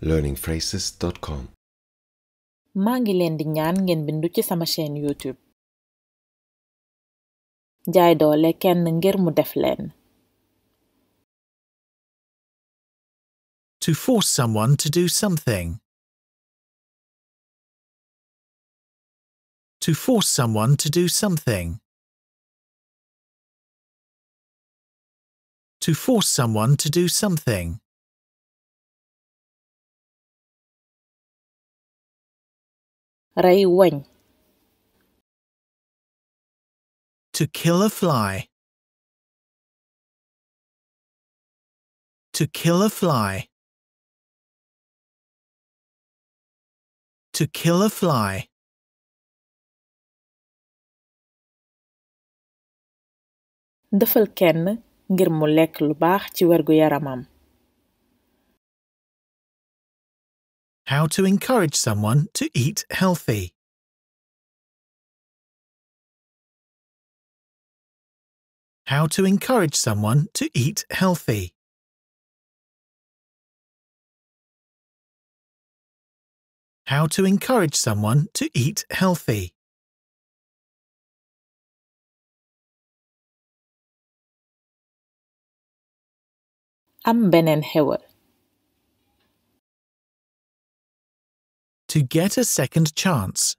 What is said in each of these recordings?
learningphrases.com maa ngi leen di ñaan ngeen bindu ci sama chaîne youtube jaay doole kenn ngir mu def leen to force someone to do something to force someone to do something to force someone to do something Ray Wang. To kill a fly. To kill a fly. To kill a fly. defal kenn ngir mu lekk lu baax ci wergu yaramam How to encourage someone to eat healthy. How to encourage someone to eat healthy. How to encourage someone to eat healthy. I'm Benen Heward. to get a second chance.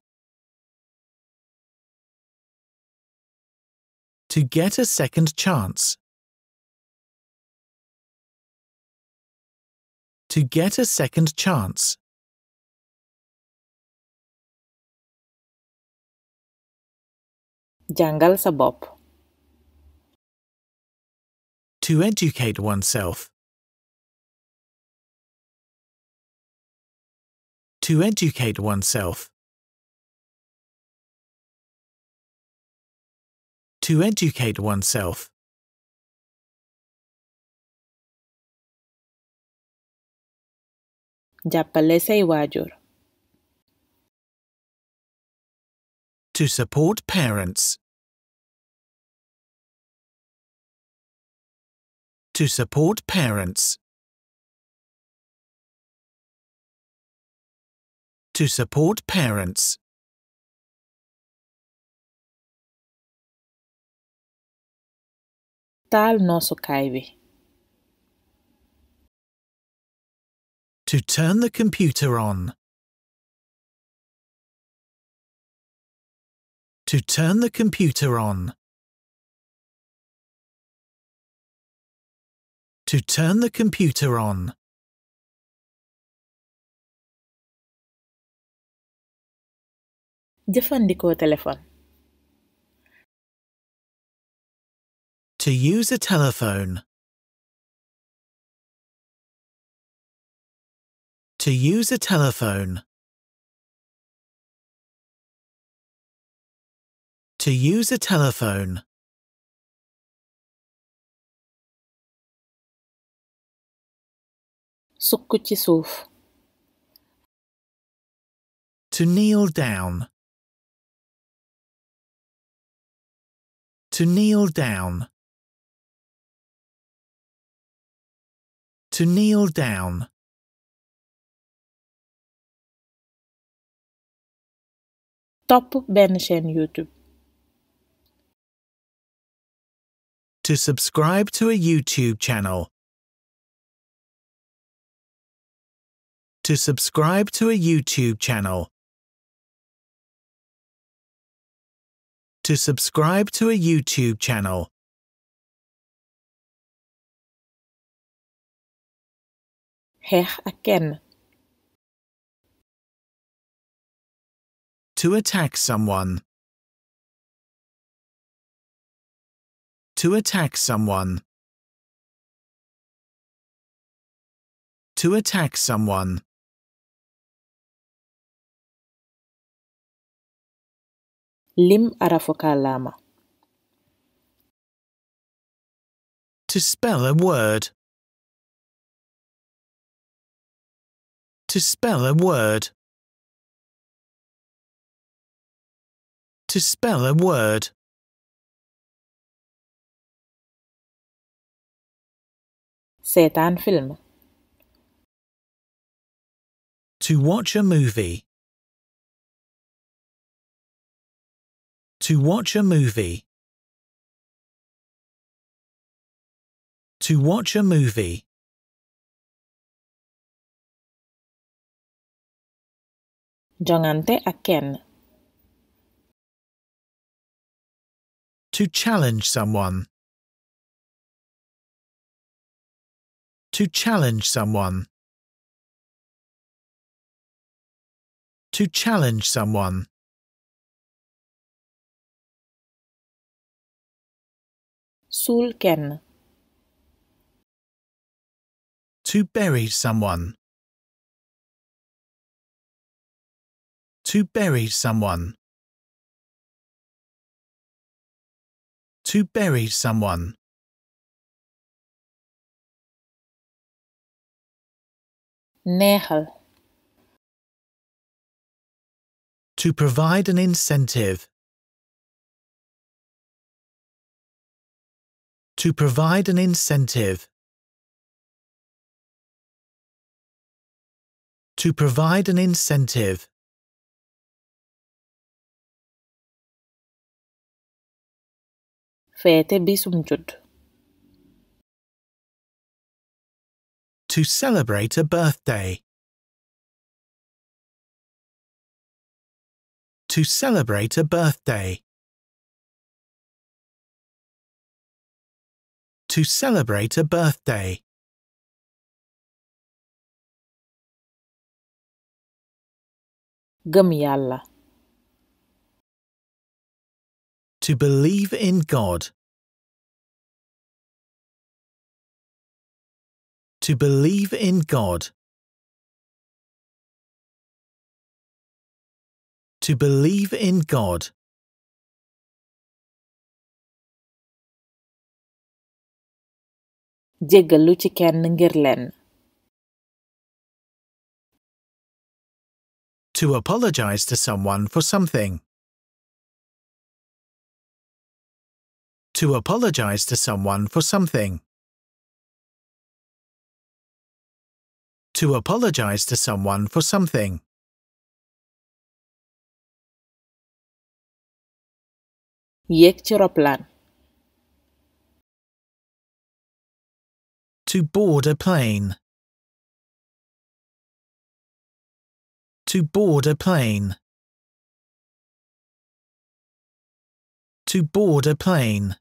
To get a second chance. To get a second chance. Jangal Sabop. To educate oneself. to educate oneself. To educate oneself. Yapalesa y To support parents. To support parents. to support parents. nosso To turn the computer on. To turn the computer on. To turn the computer on. téléphone. To use a telephone. To use a telephone. To use a telephone. To kneel down. To kneel down. To kneel down. Topp benn YouTube. To subscribe to a YouTube channel. To subscribe to a YouTube channel. to subscribe to a YouTube channel. Her again. To attack someone. To attack someone. To attack someone. Lim arafuka lama. To spell a word. To spell a word. To spell a word. Setan film. To watch a movie. To watch a movie. To watch a movie. Jongante aken. To challenge someone. To challenge someone. To challenge someone. sulken. To bury someone. To bury someone. To bury someone. Nägel. To provide an incentive. to provide an incentive. To provide an incentive. Feete bisum To celebrate a birthday. To celebrate a birthday. to celebrate a birthday. Gamiala. To believe in God. To believe in God. To believe in God. ci kenn ngir To apologize to someone for something. To apologize to someone for something. To apologize to someone for something. Yek ci roplaan. To board a plane. To board a plane. To board a plane.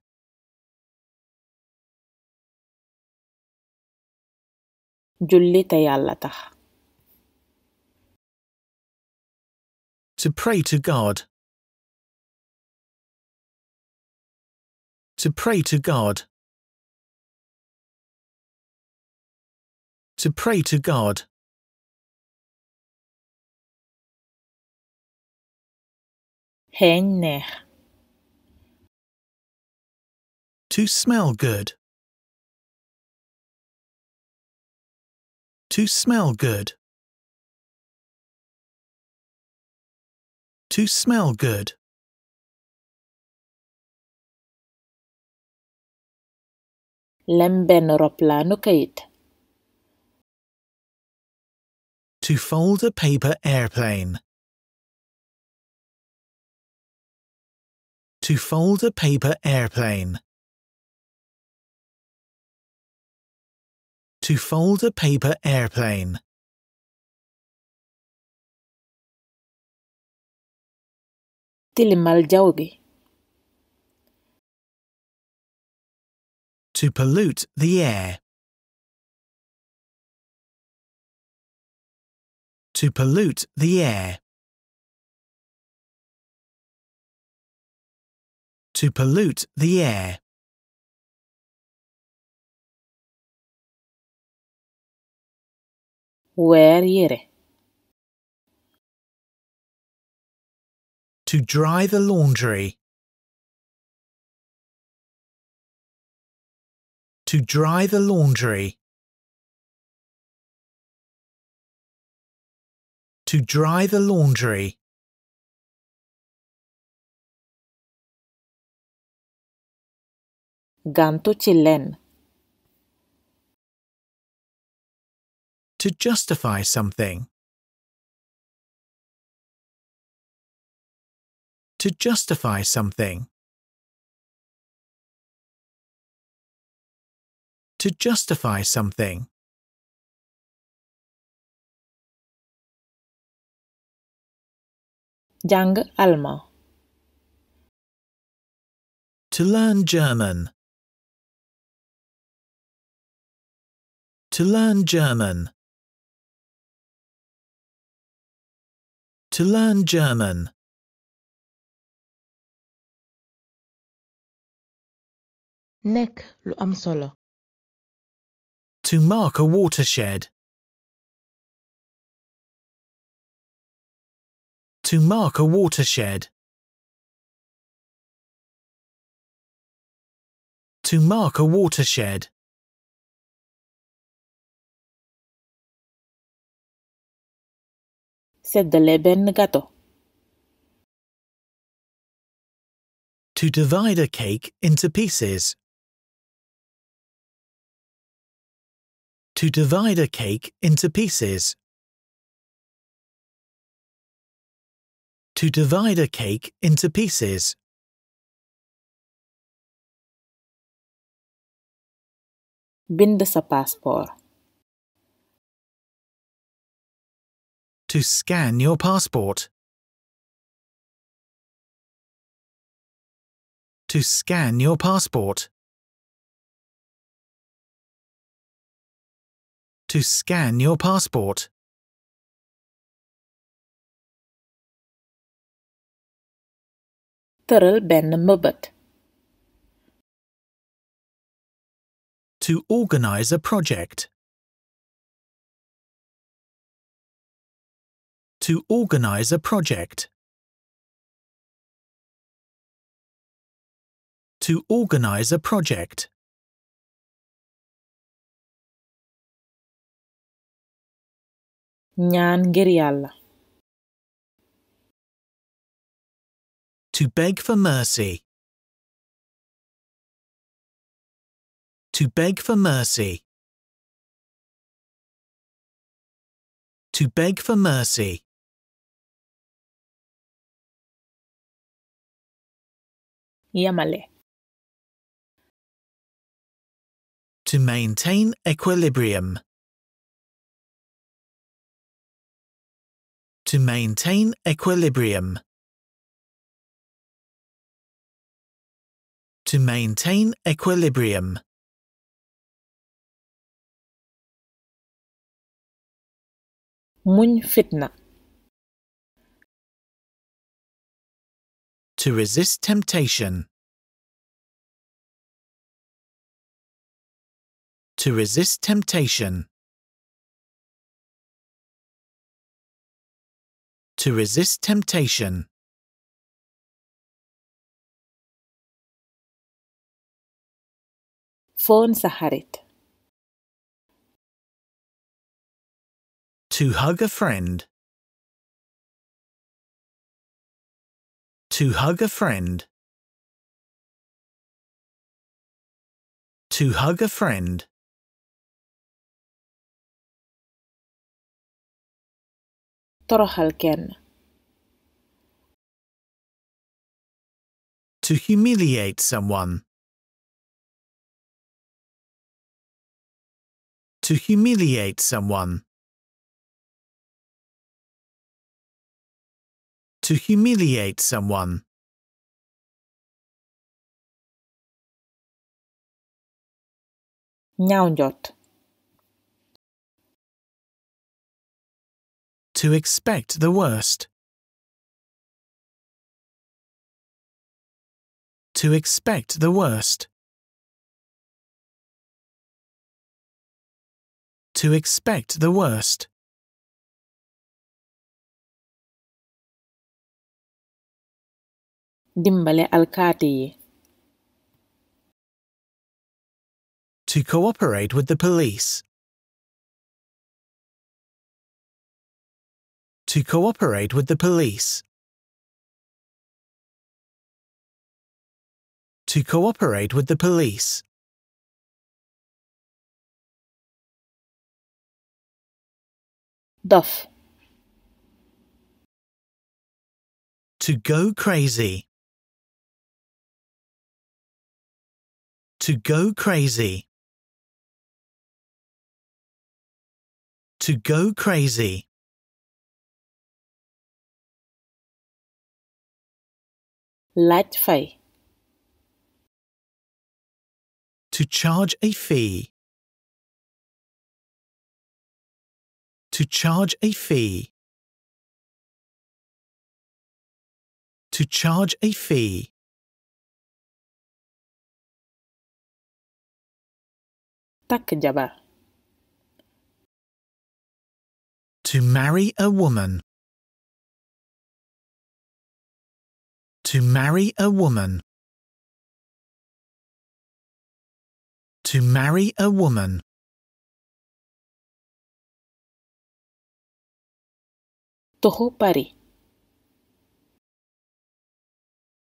To pray to God. To pray to God. to pray to God. Henner. To smell good. To smell good. To smell good. Lemben roplano kayit. to fold a paper airplane. To fold a paper airplane. To fold a paper airplane. To pollute the air. to pollute the air. To pollute the air. Where yere. To dry the laundry. To dry the laundry. to dry the laundry. Gantuchillen. To justify something. To justify something. To justify something. Jang Alma. To learn German. To learn German. To learn German. Nek lu To mark a watershed. to mark a watershed. To mark a watershed. Said the ben gato. To divide a cake into pieces. To divide a cake into pieces. To divide a cake into pieces. Bind sa passport. To scan your passport. To scan your passport. To scan your passport. Tyrrell Ben Mubbat. To organize a project. To organize a project. To organize a project. Nyan Gerialla. To beg for mercy. To beg for mercy. To beg for mercy. Yamale. To maintain equilibrium. To maintain equilibrium. to maintain equilibrium. Muñ fitna. To resist temptation. To resist temptation. To resist temptation. fön Saharit. To hug a friend. To hug a friend. To hug a friend. طرح To humiliate someone. to humiliate someone. To humiliate someone. Nyaunjot. To expect the worst. To expect the worst. to expect the worst. dimbale alkaati To cooperate with the police. To cooperate with the police. To cooperate with the police. Duff. To go crazy. To go crazy. To go crazy. Laat fee. To charge a fee. To charge a fee. To charge a fee. To marry a woman. To marry a woman. To marry a woman. toho Paris.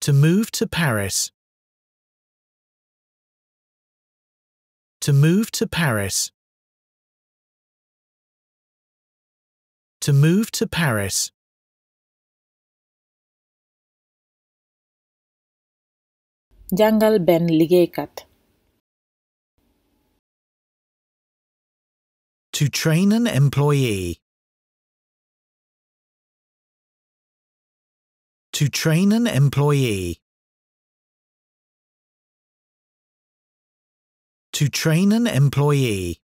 To move to Paris. To move to Paris. To move to Paris. Jungle Ben Ligekat. To train an employee. to train an employee. To train an employee.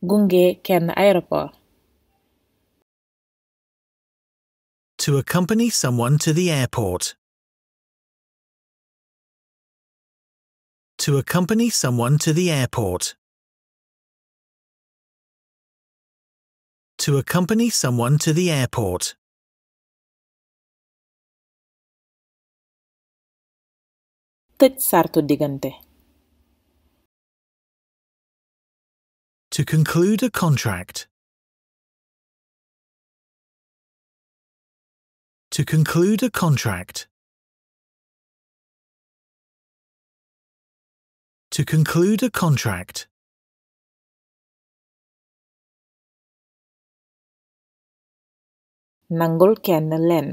Gunge ken aeropa. To accompany someone to the airport. To accompany someone to the airport. To accompany someone to the airport. digante. To conclude a contract. To conclude a contract. To conclude a contract. Mangolkenlem.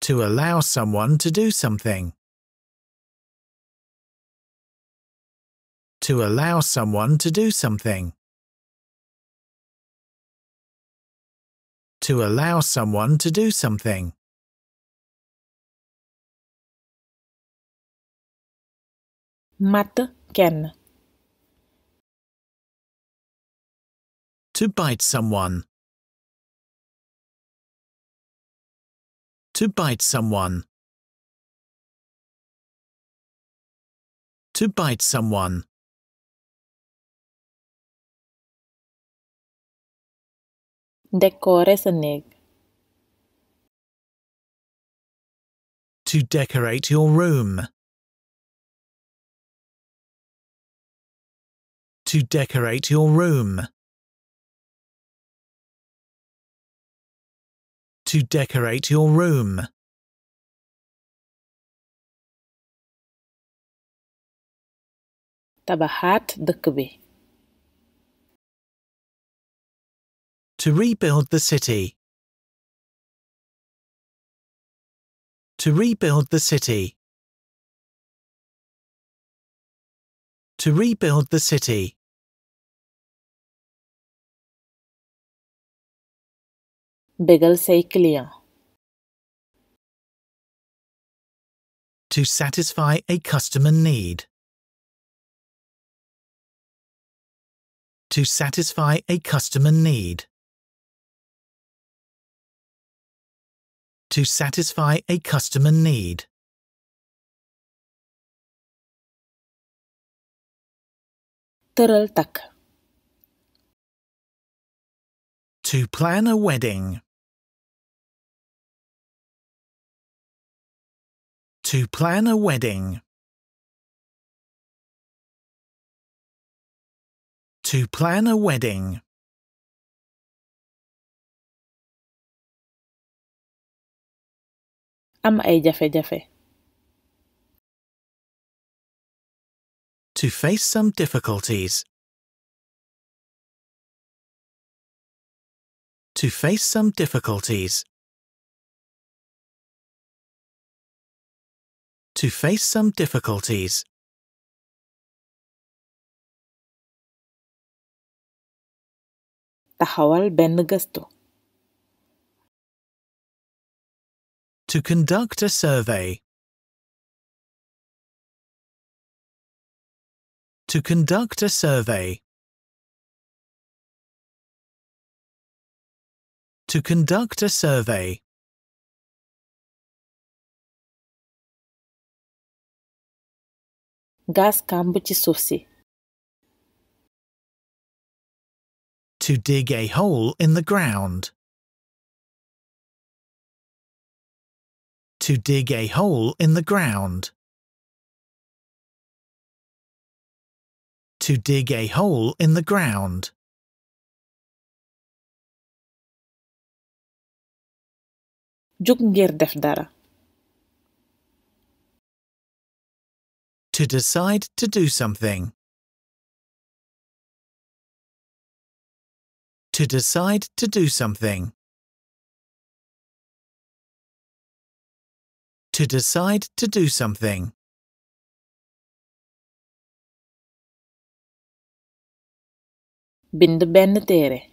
To allow someone to do something. To allow someone to do something. To allow someone to do something. Mat ken. To bite someone. To bite someone. To bite someone. To decorate your room. To decorate your room. to decorate your room. To rebuild the city. To rebuild the city. To rebuild the city. To satisfy a customer need. To satisfy a customer need. To satisfy a customer need. To plan a wedding. To plan a wedding. To plan a wedding. am ay jafe-jafe. To face some difficulties. To face some difficulties. to face some difficulties. To conduct a survey. To conduct a survey. To conduct a survey. Gaz kambuchi sosai. To dig a hole in the ground. To dig a hole in the ground. To dig a hole in the ground. Jug ngir def dara. To decide to do something. To decide to do something. To decide to do something. Bind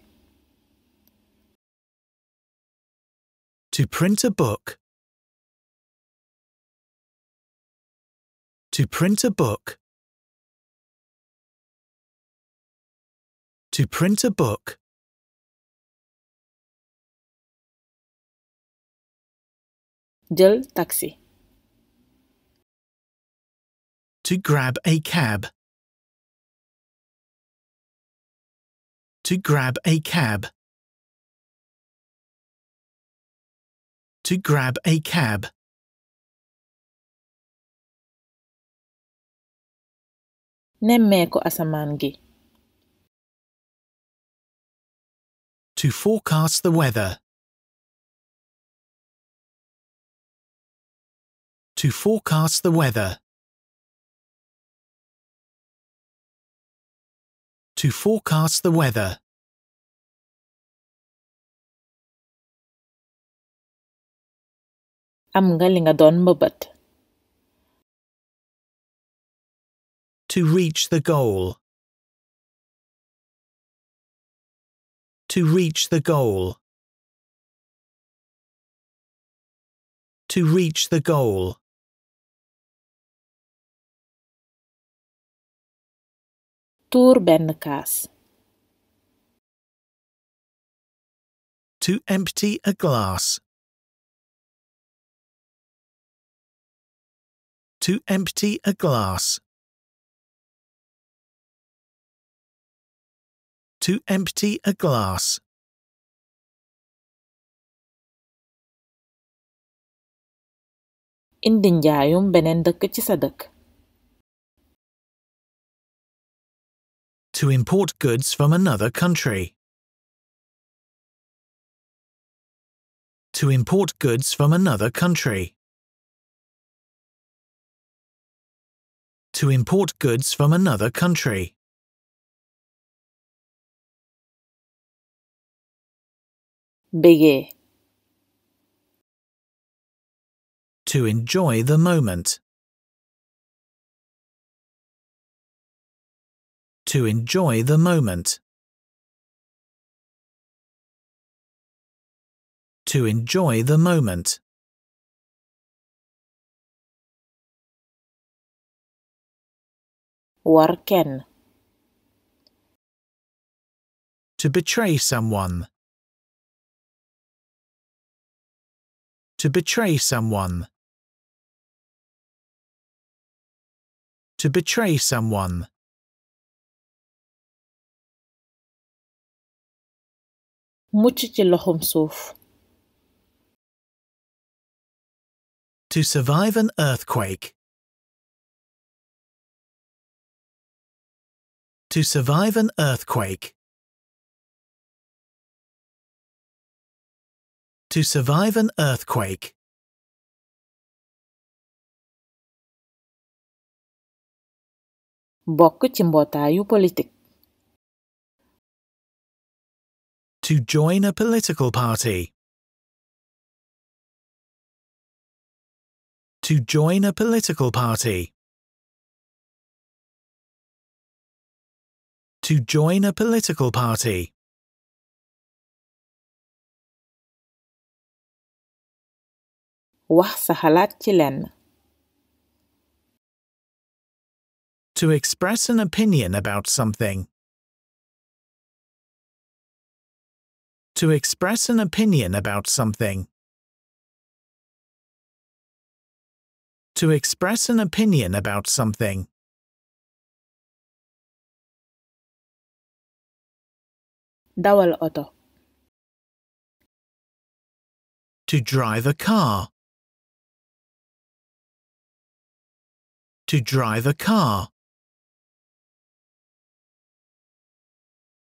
To print a book. To print a book. To print a book. Jël taxi. To grab a cab. To grab a cab. To grab a cab. nemmeeku asamaan gi. To forecast the weather. To forecast the weather. To forecast the weather. am nga li nga To reach the goal. To reach the goal. To reach the goal. Turbennekaas. To empty a glass. To empty a glass. to empty a glass. dëkk ci sa dëkk. To import goods from another country. To import goods from another country. To import goods from another country. Bege. To enjoy the moment. To enjoy the moment. To enjoy the moment. Warken. To betray someone. To betray someone. To betray someone. To survive an earthquake. To survive an earthquake. To survive an earthquake. To join a political party. To join a political party. To join a political party. wax sa xalaat ci lenn. To express an opinion about something. To express an opinion about something. To express an opinion about something. Dawal auto. To drive a car. To drive a car.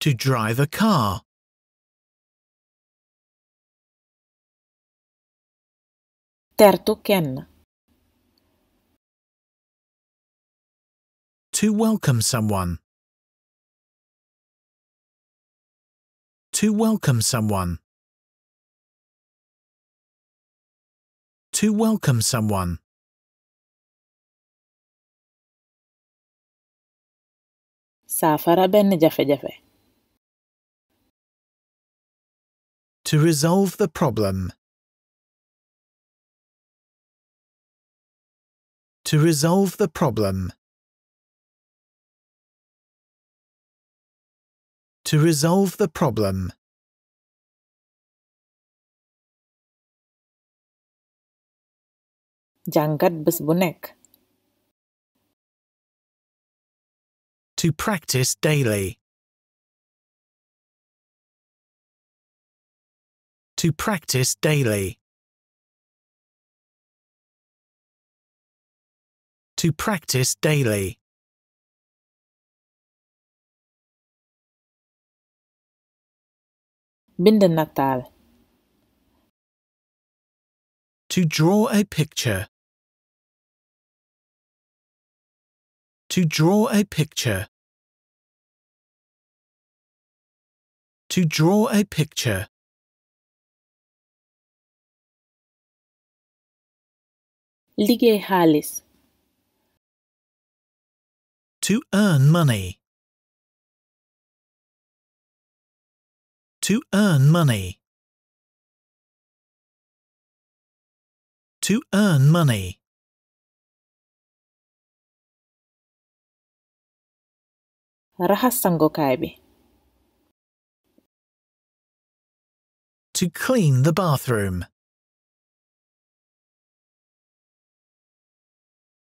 To drive a car. Terto ken. To welcome someone. To welcome someone. To welcome someone. saafara benn jafe-jafe. To resolve the problem. To resolve the problem. To resolve the problem. jàngat bés bu to practice daily. To practice daily. To practice daily. Bindennataal. To draw a picture. To draw a picture. To draw a picture. Lige halis. To earn money. To earn money. To earn money. Raxas sangokaay bi. To clean the bathroom.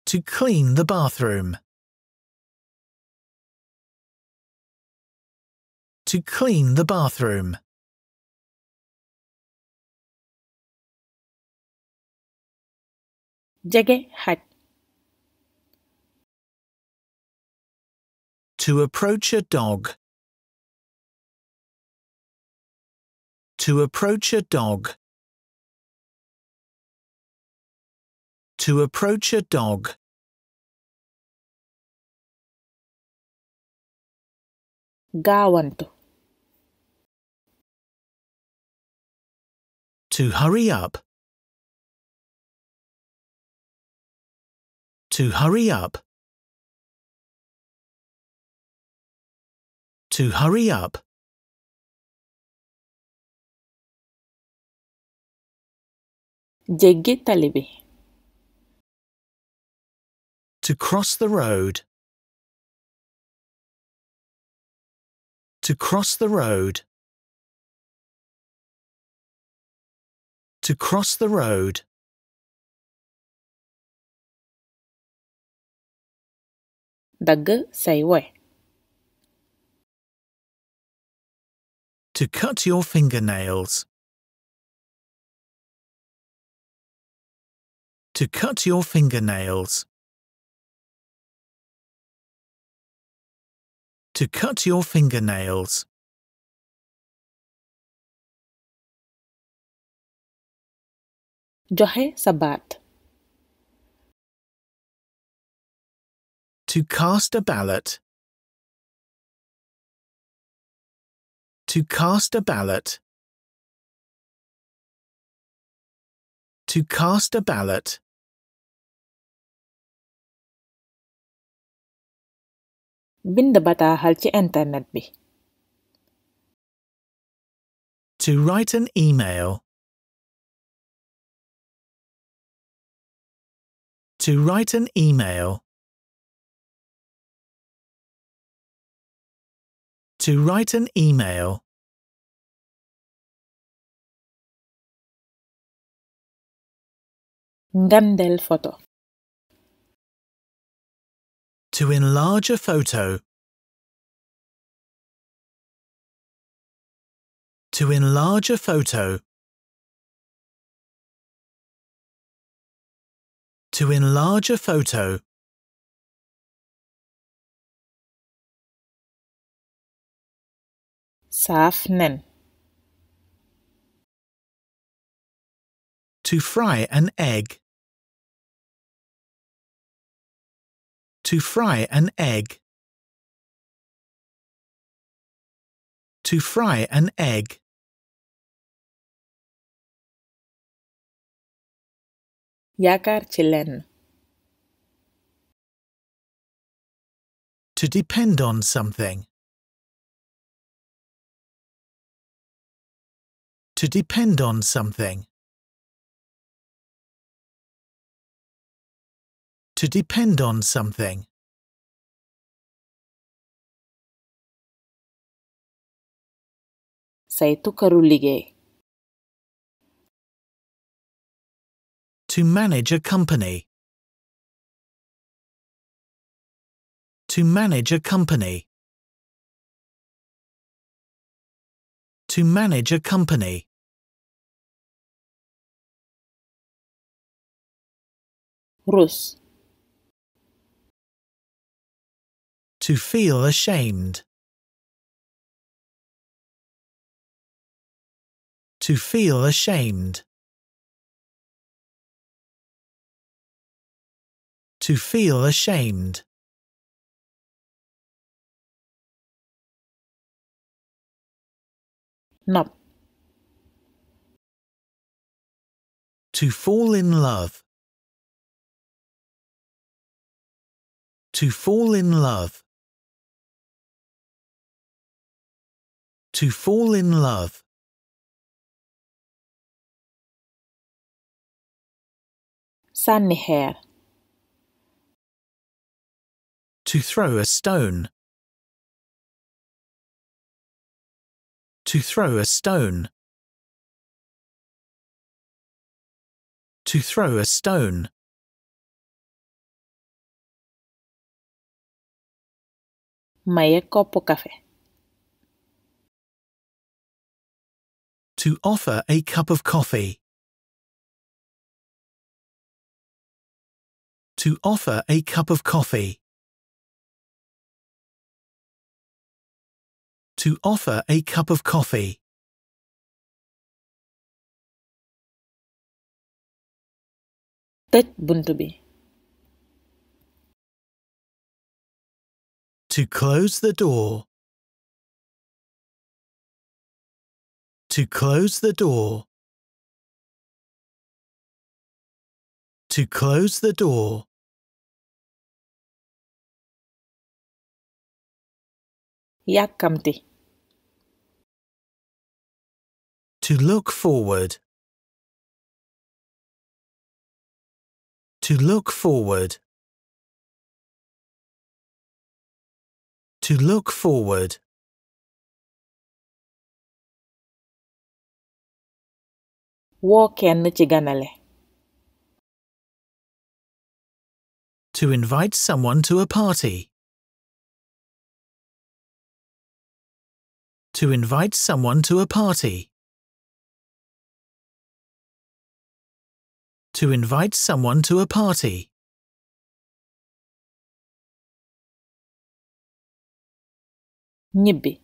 To clean the bathroom. To clean the bathroom. Jage xaj To approach a dog. To approach a dog. To approach a dog. Gawantu. To hurry up. To hurry up. to hurry up. To cross the road. To cross the road. To cross the road. say سیوه To cut your fingernails. To cut your fingernails. To cut your fingernails. Johe Sabat. To cast a ballot. To cast a ballot. To cast a ballot. bind bataaxal ci internet bi. To write an email. To write an email. To write an email. Ngandel photo. To enlarge a photo. To enlarge a photo. To enlarge a photo. Saafnen. To fry an egg. To fry an egg. To fry an egg. Yakar chilen. To depend on something. to depend on something. To depend on something. karulige. To manage a company. To manage a company. to manage a company. Rus. To feel ashamed. To feel ashamed. To feel ashamed. No. To fall in love. To fall in love. To fall in love. hair. To throw a stone. To throw a stone. To throw a stone. Maye copo cafe. To offer a cup of coffee. To offer a cup of coffee. to offer a cup of coffee. tëj buntu bi. To close the door. To close the door. To close the door. yàkkamti To look forward. To look forward. To look forward. Walk the chiganale. To invite someone to a party. To invite someone to a party. to invite someone to a party. ñibbi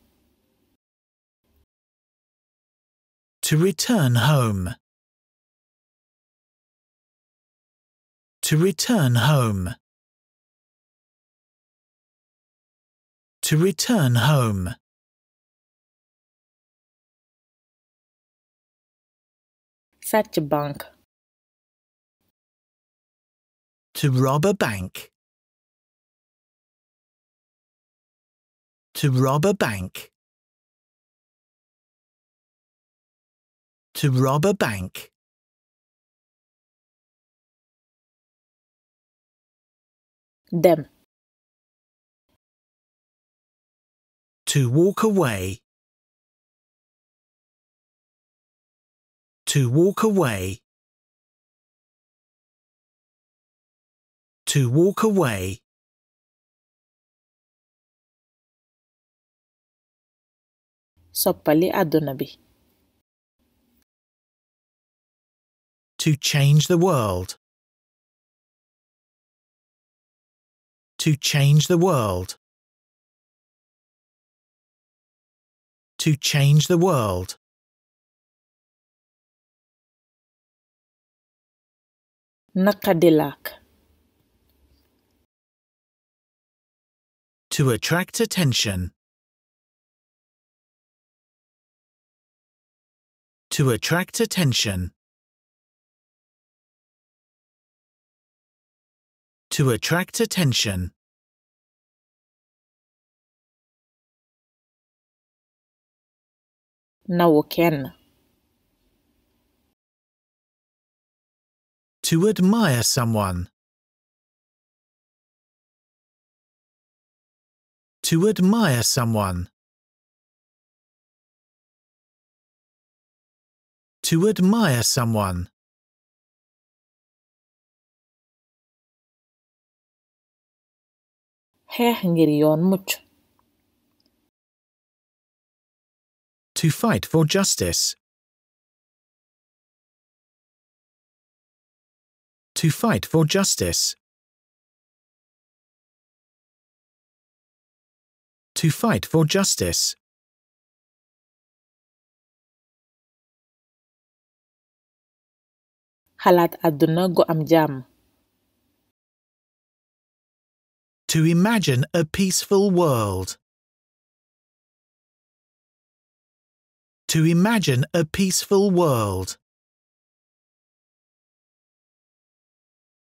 to return home to return home to return home a bunk. To rob a bank. To rob a bank. To rob a bank. Them. To walk away. To walk away. to walk away. Soppali adunabi. To change the world. To change the world. To change the world. Nakadilak. To attract attention. To attract attention. To attract attention. Nawoken. To admire someone. to admire someone. To admire someone. xeex To fight for justice. To fight for justice. to fight for justice. Halat àdduna gu am To imagine a peaceful world. To imagine a peaceful world.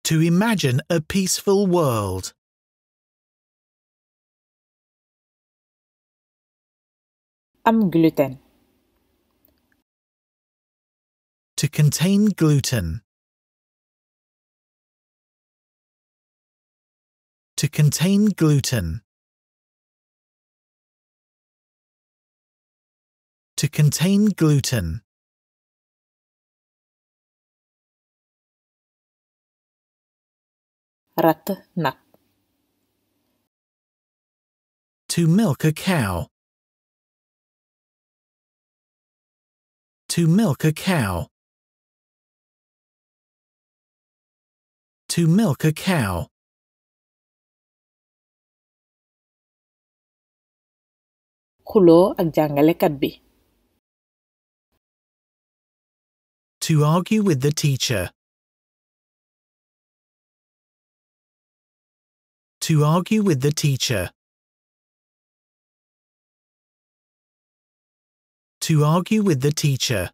To imagine a peaceful world. am gluten. To contain gluten. To contain gluten. To contain gluten. Ratna. To milk a cow. To milk a cow. To milk a cow. xuloo ak jàngalekat To argue with the teacher. To argue with the teacher. to argue with the teacher.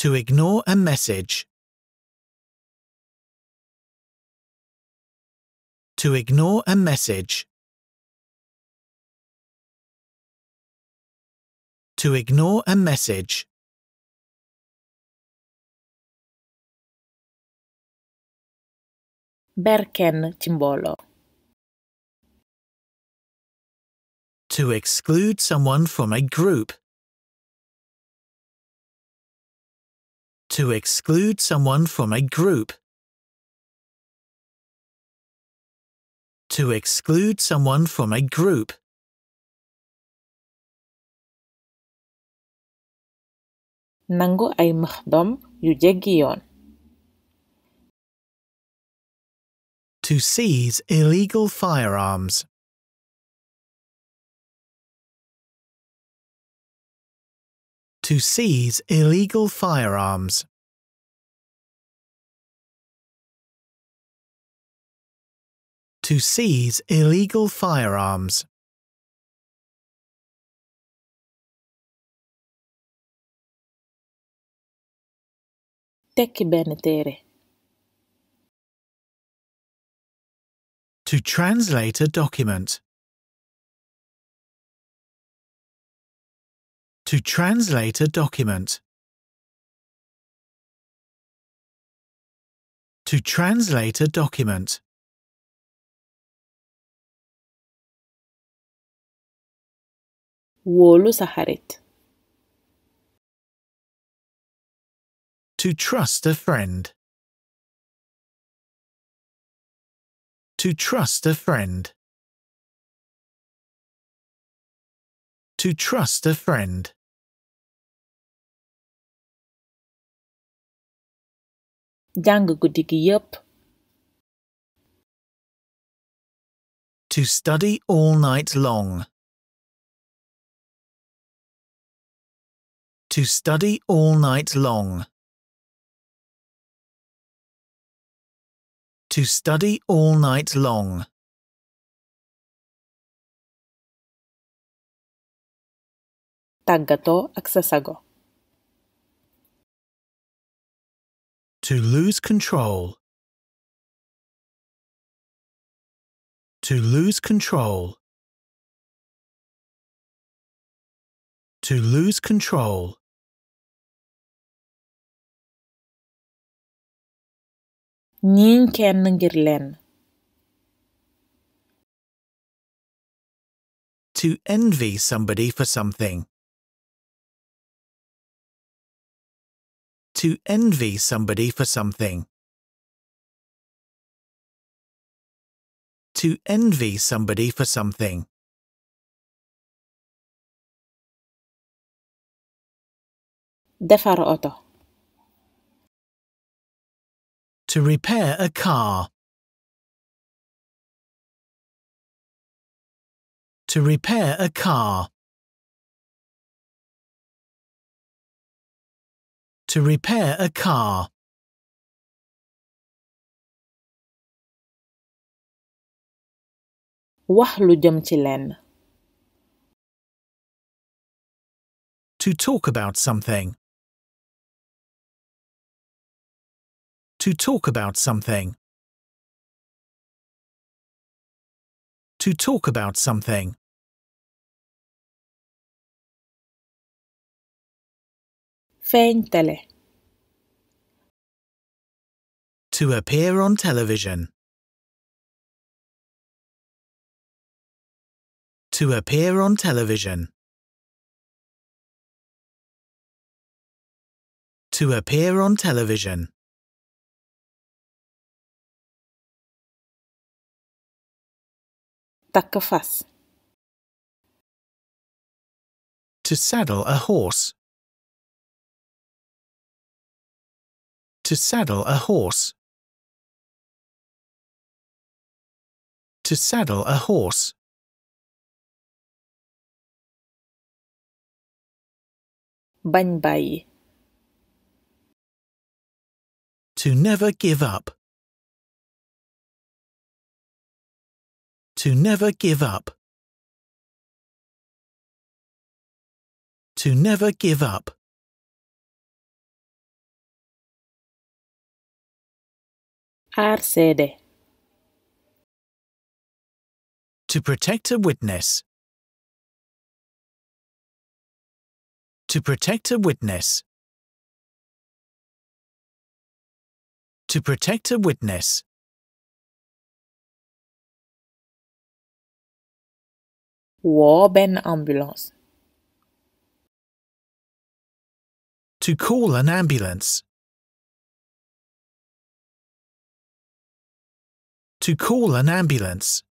to ignore a message to ignore a message to ignore a message Berken To exclude someone from a group. To exclude someone from a group. To exclude someone from a group. Nango ay mkhdom yu to seize illegal firearms. To seize illegal firearms. To seize illegal firearms. Tek benedere. to translate a document. To translate a document. To translate a document. وولو To trust a friend. To trust a friend. To trust a friend. jàng gudikiyup. To study all night long. To study all night long. To study all night long. Taggato aksasago. To lose control. To lose control. To lose control. ñiiñ kenn ngir lenn. To envy somebody for something. To envy somebody for something. To envy somebody for something. defar oto to repair a car. To repair a car. To repair a car. wax lu To talk about something. To talk about something. To talk about something. Fentele. To appear on television. To appear on television. To appear on television. Takafas. To saddle a horse. To saddle a horse. To saddle a horse. Banbai. To never give up. To never give up. To never give up. Arsede. To protect a witness. To protect a witness. To protect a witness. 我 ben ambulance. To call an ambulance. To call an ambulance.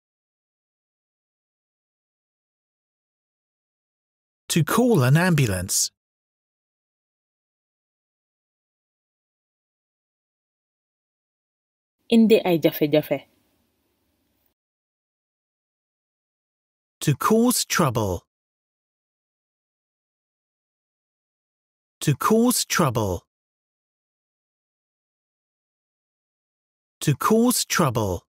To call an ambulance. In the ay jafe-jafe. To cause trouble. To cause trouble. To cause trouble.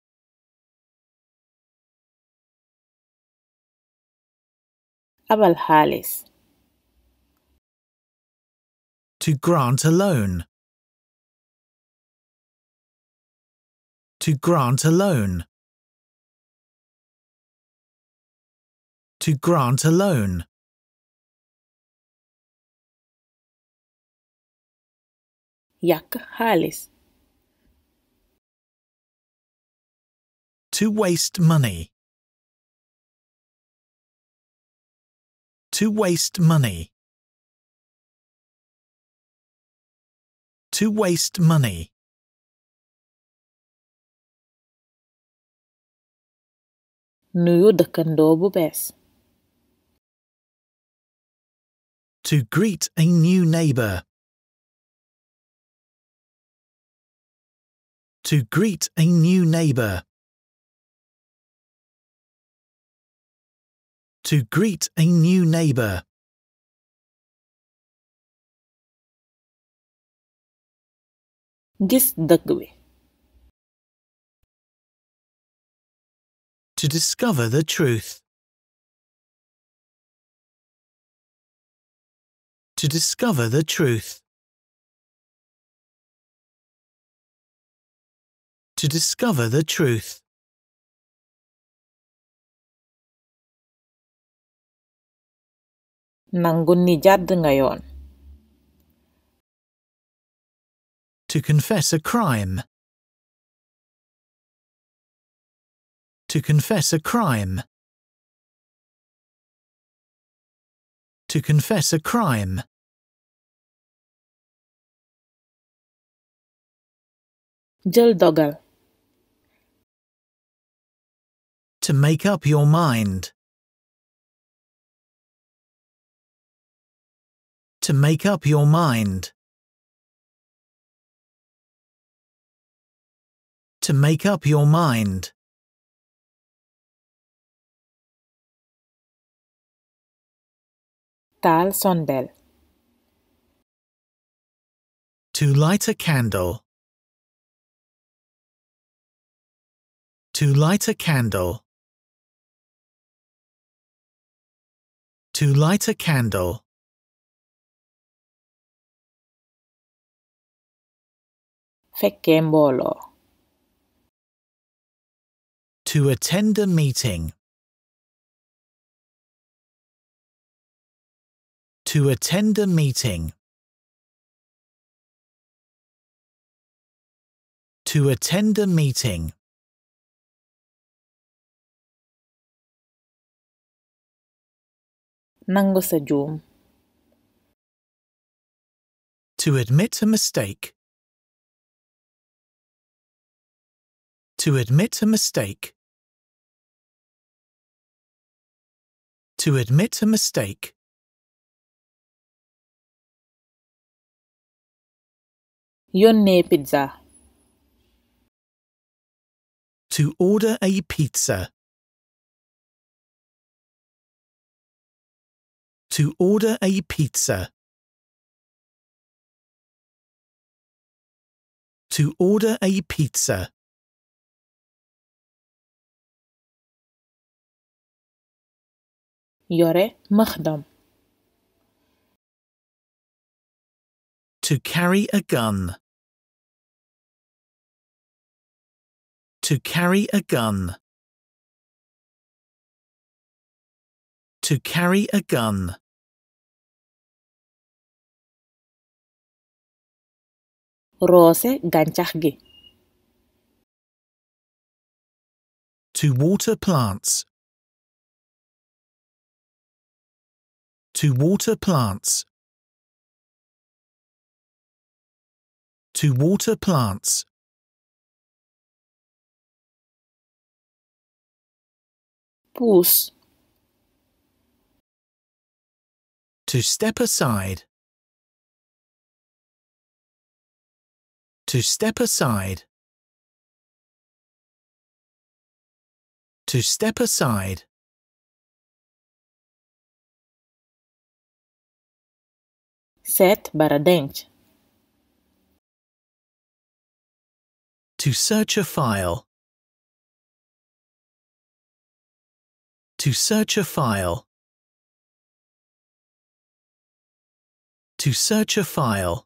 أبا To grant a loan. To grant a loan. to grant a loan. Jakka hälis. To waste money. To waste money. To waste money. bes. To greet a new neighbour. To greet a new neighbour. To greet a new neighbour. Disdagwe. To discover the truth. to discover the truth. To discover the truth. Manggunijad ngayon. To confess a crime. To confess a crime. to confess a crime. To make up your mind. To make up your mind. To make up your mind. To light a candle. To light a candle. To light a candle. Fekkeenbolo. To attend a meeting. to attend a meeting. To attend a meeting. Mango To admit a mistake. To admit a mistake. To admit a mistake. Yonne Pizza. To order a pizza. To order a pizza. To order a pizza. Yore مخدم To carry a gun. To carry a gun. To carry a gun. roose gàncax to water plants to water plants to water plants. Pause. To step aside. To step aside. To step aside. Set para To search a file. To search a file. To search a file.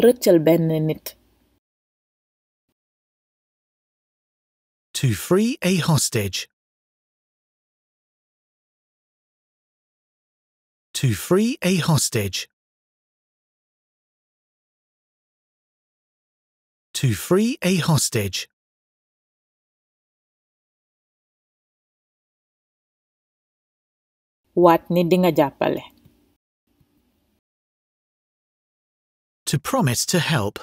rëccal benn To free a hostage. To free a hostage. to free a hostage. watni dinga japale. To promise to help.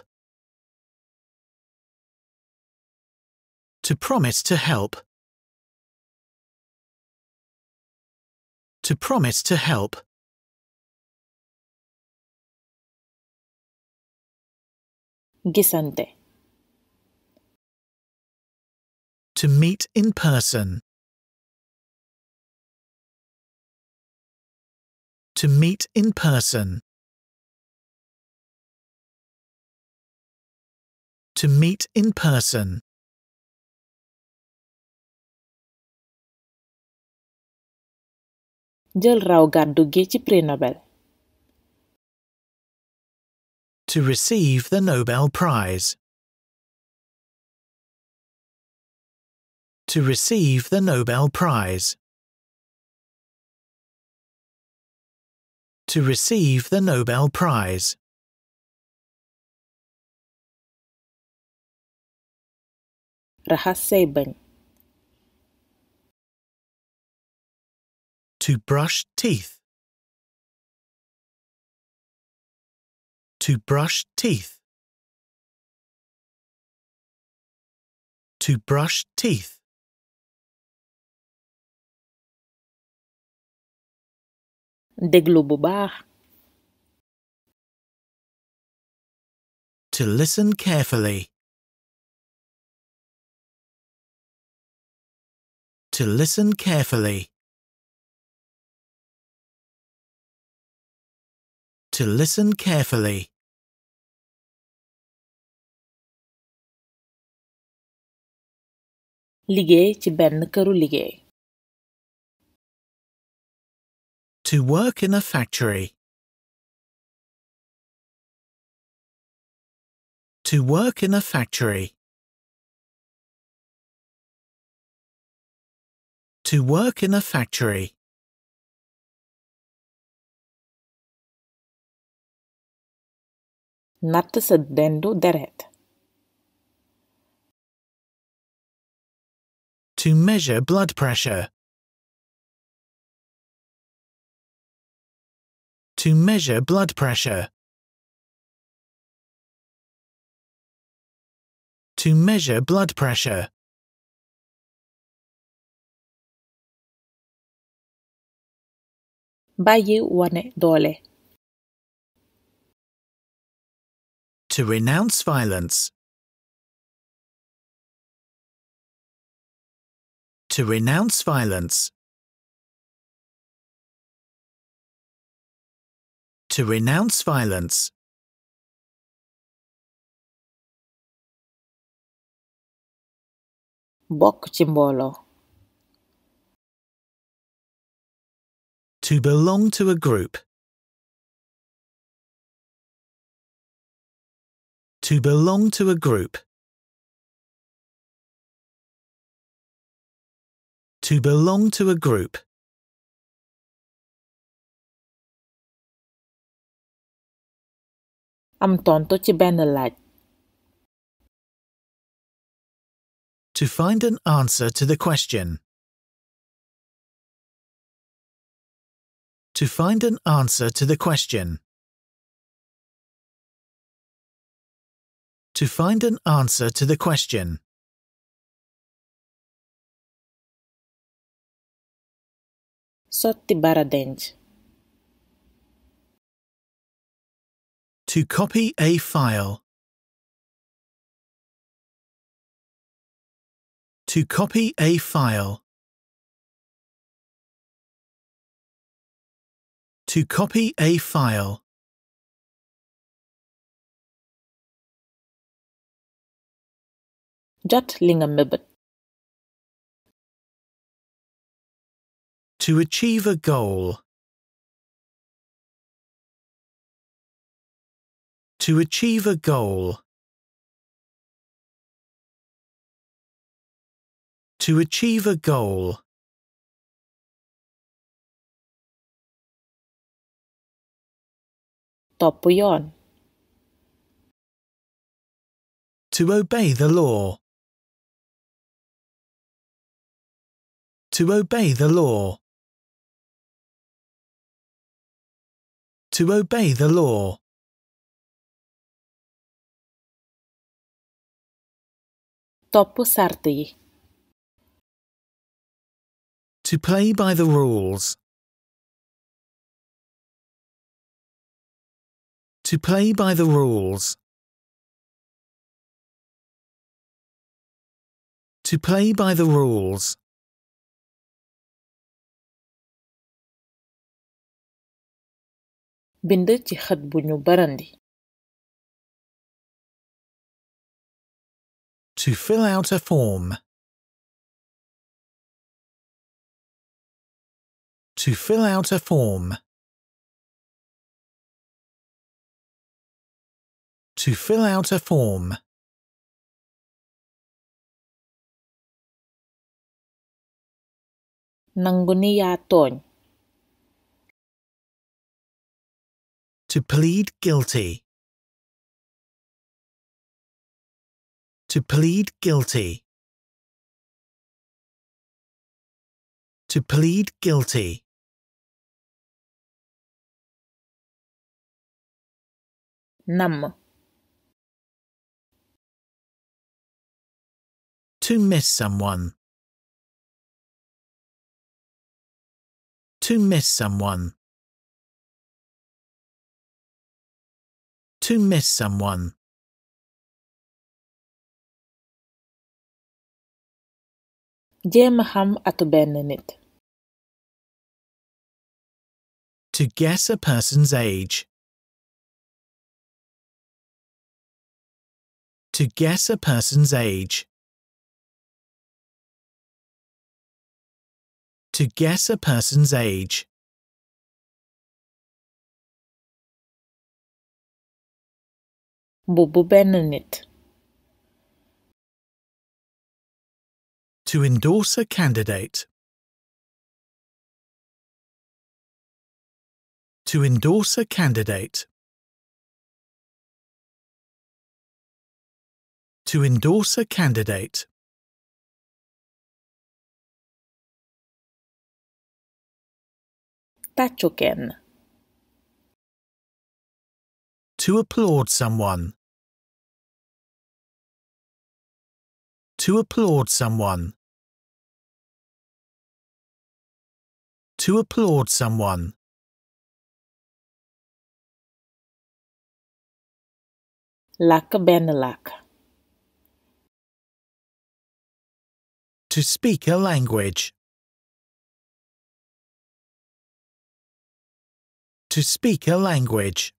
To promise to help. To promise to help. Gisante. to meet in person. To meet in person. To meet in person. jël raw gàddu gi ci prix Nobel. To receive the Nobel Prize. to receive the Nobel Prize. To receive the Nobel Prize. Rahaseben. To brush teeth. To brush teeth. To brush teeth. de Globobar. To listen carefully. To listen carefully. To listen carefully. liggéey ci benn këru liggéey to work in a factory. To work in a factory. To work in a factory. natta deret. To measure blood pressure. to measure blood pressure. To measure blood pressure. Bayi wane dole. To renounce violence. To renounce violence. to renounce violence. To belong to a group. To belong to a group. To belong to a group. am tonto To find an answer to the question. To find an answer to the question. To find an answer to the question. Sotti baradenc. To copy a file. To copy a file. To copy a file. Jotlingamibit. To achieve a goal. To achieve a goal. To achieve a goal. Toppuyon. To obey the law. To obey the law. To obey the law. toposarti. To play by the rules. To play by the rules. To play by the rules. bind ci xët bu barandi to fill out a form. To fill out a form. To fill out a form. To plead guilty. To plead guilty. To plead guilty. Numb. To miss someone. To miss someone. To miss someone. Jéema xam atu benn nit. To guess a person's age. To guess a person's age. To guess a person's age. Bubu benn nit. To endorse a candidate. To endorse a candidate. To endorse a candidate. Pathogen. To applaud someone. To applaud someone. to applaud someone. To speak a language. To speak a language.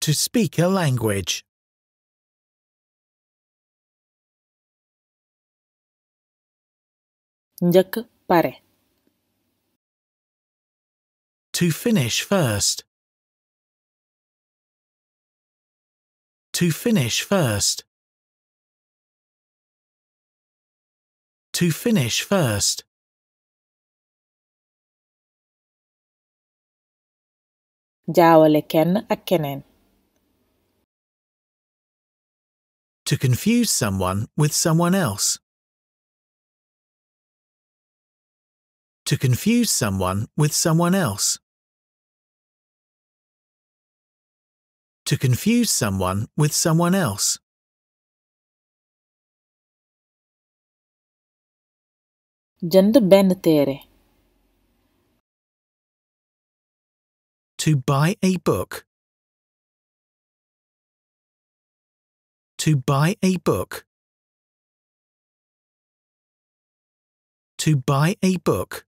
To speak a language. njak pare. To finish first. To finish first. To finish first. jaawale kenn To confuse someone with someone else. to confuse someone with someone else. To confuse someone with someone else. jënd ben tere. To buy a book. To buy a book. To buy a book.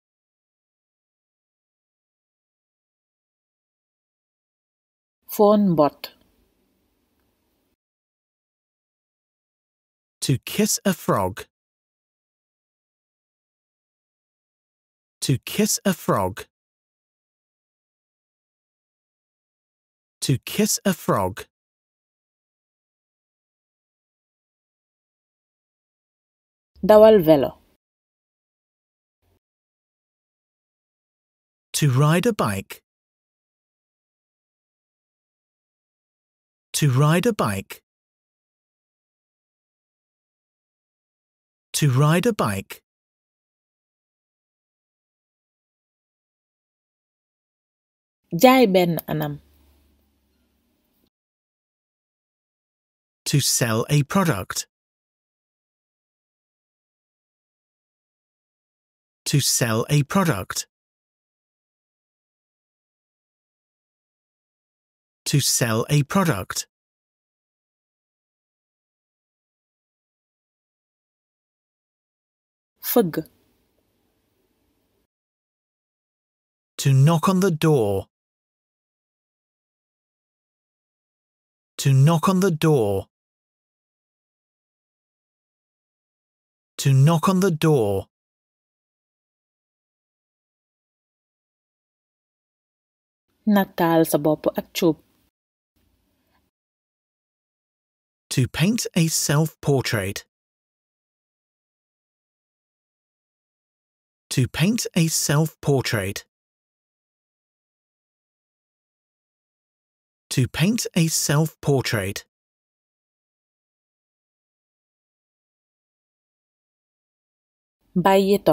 phone bot. To kiss a frog. To kiss a frog. To kiss a frog. Dawal velo. To ride a bike. To ride a bike. To ride a bike. Jaay ben anam. To sell a product. To sell a product. to sell a product. Fug. To knock on the door. To knock on the door. To knock on the door. Natal sa bopo at chub To paint a self-portrait. To paint a self-portrait. To paint a self-portrait. Bij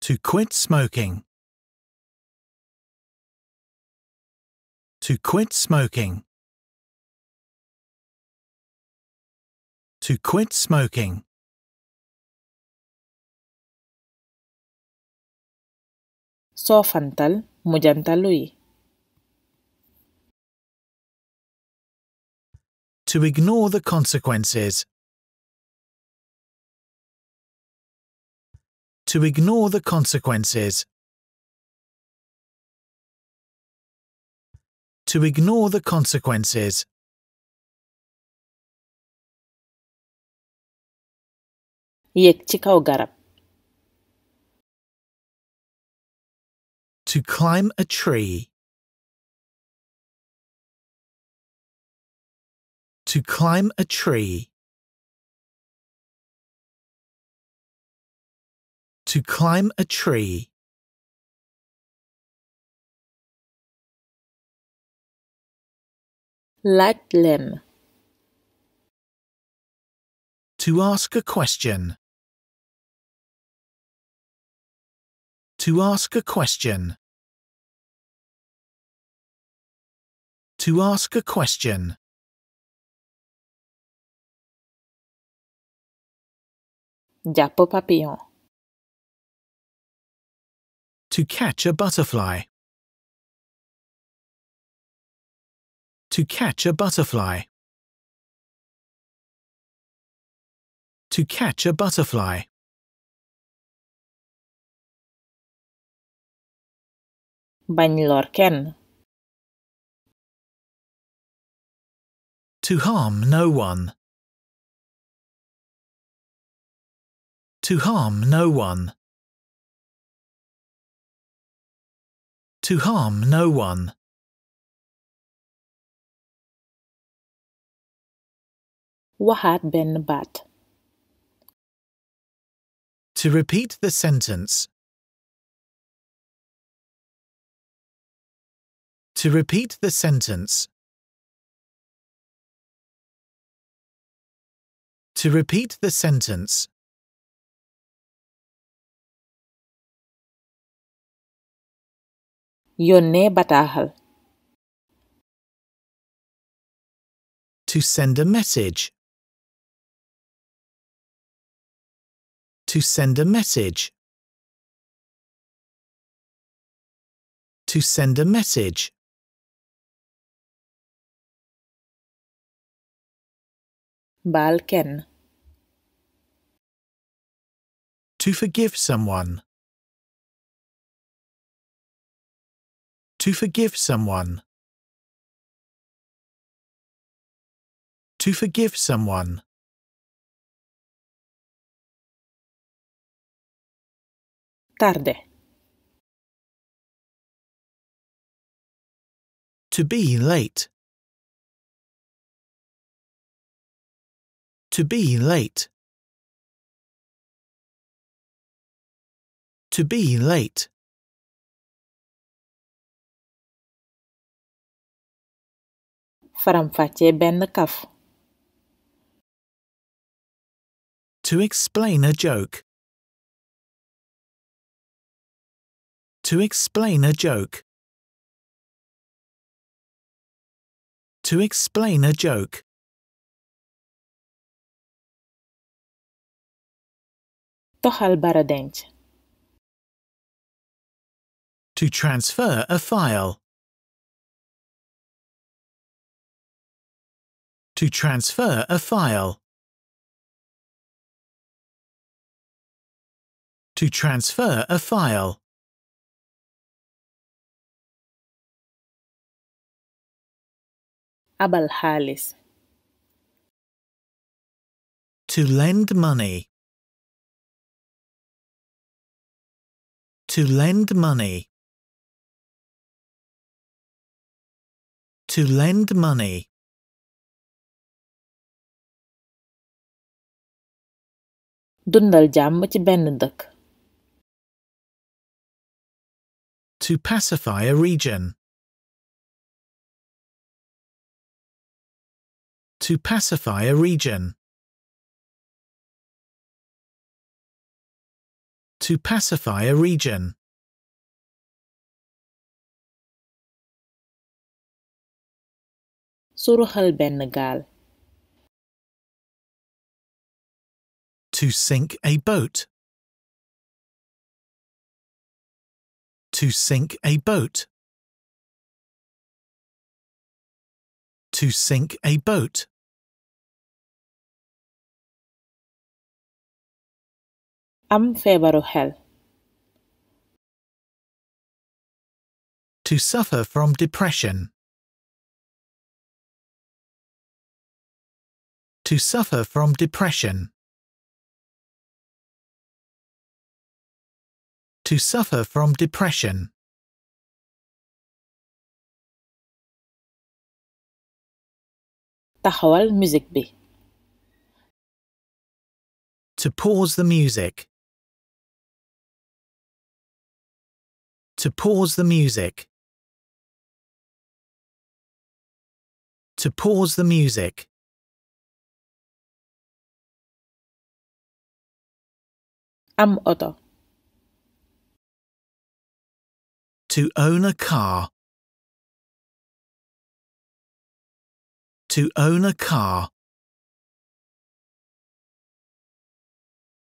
To quit smoking. To quit smoking. To quit smoking. Sofantal mujantalui. To ignore the consequences. To ignore the consequences. to ignore the consequences. To climb a tree. To climb a tree. To climb a tree. Let them. To ask a question. To ask a question. To ask a question. Diapo papillon. To catch a butterfly. To catch a butterfly. To catch a butterfly. Ken. To harm no one. To harm no one. To harm no one. Wahad bin Bat. To repeat the sentence. To repeat the sentence. To repeat the sentence. Yonne batahal. To send a message. To send a message. To send a message. Balken. To forgive someone. To forgive someone. To forgive someone. tarde. To be late. To be late. To be late. To explain a joke. To explain a joke. To explain a joke. To transfer a file. To transfer a file. To transfer a file. Abalhales. To lend money. To lend money. To lend money. dundal jàmm ci benn To pacify a region. to pacify a region. To pacify a region. Suruhal benn To sink a boat. To sink a boat. To sink a boat. I'm unfavorable. To suffer from depression. To suffer from depression. To suffer from depression. تحول music بي. To pause the music. To pause the music. To pause the music. Am other. To own a car. To own a car.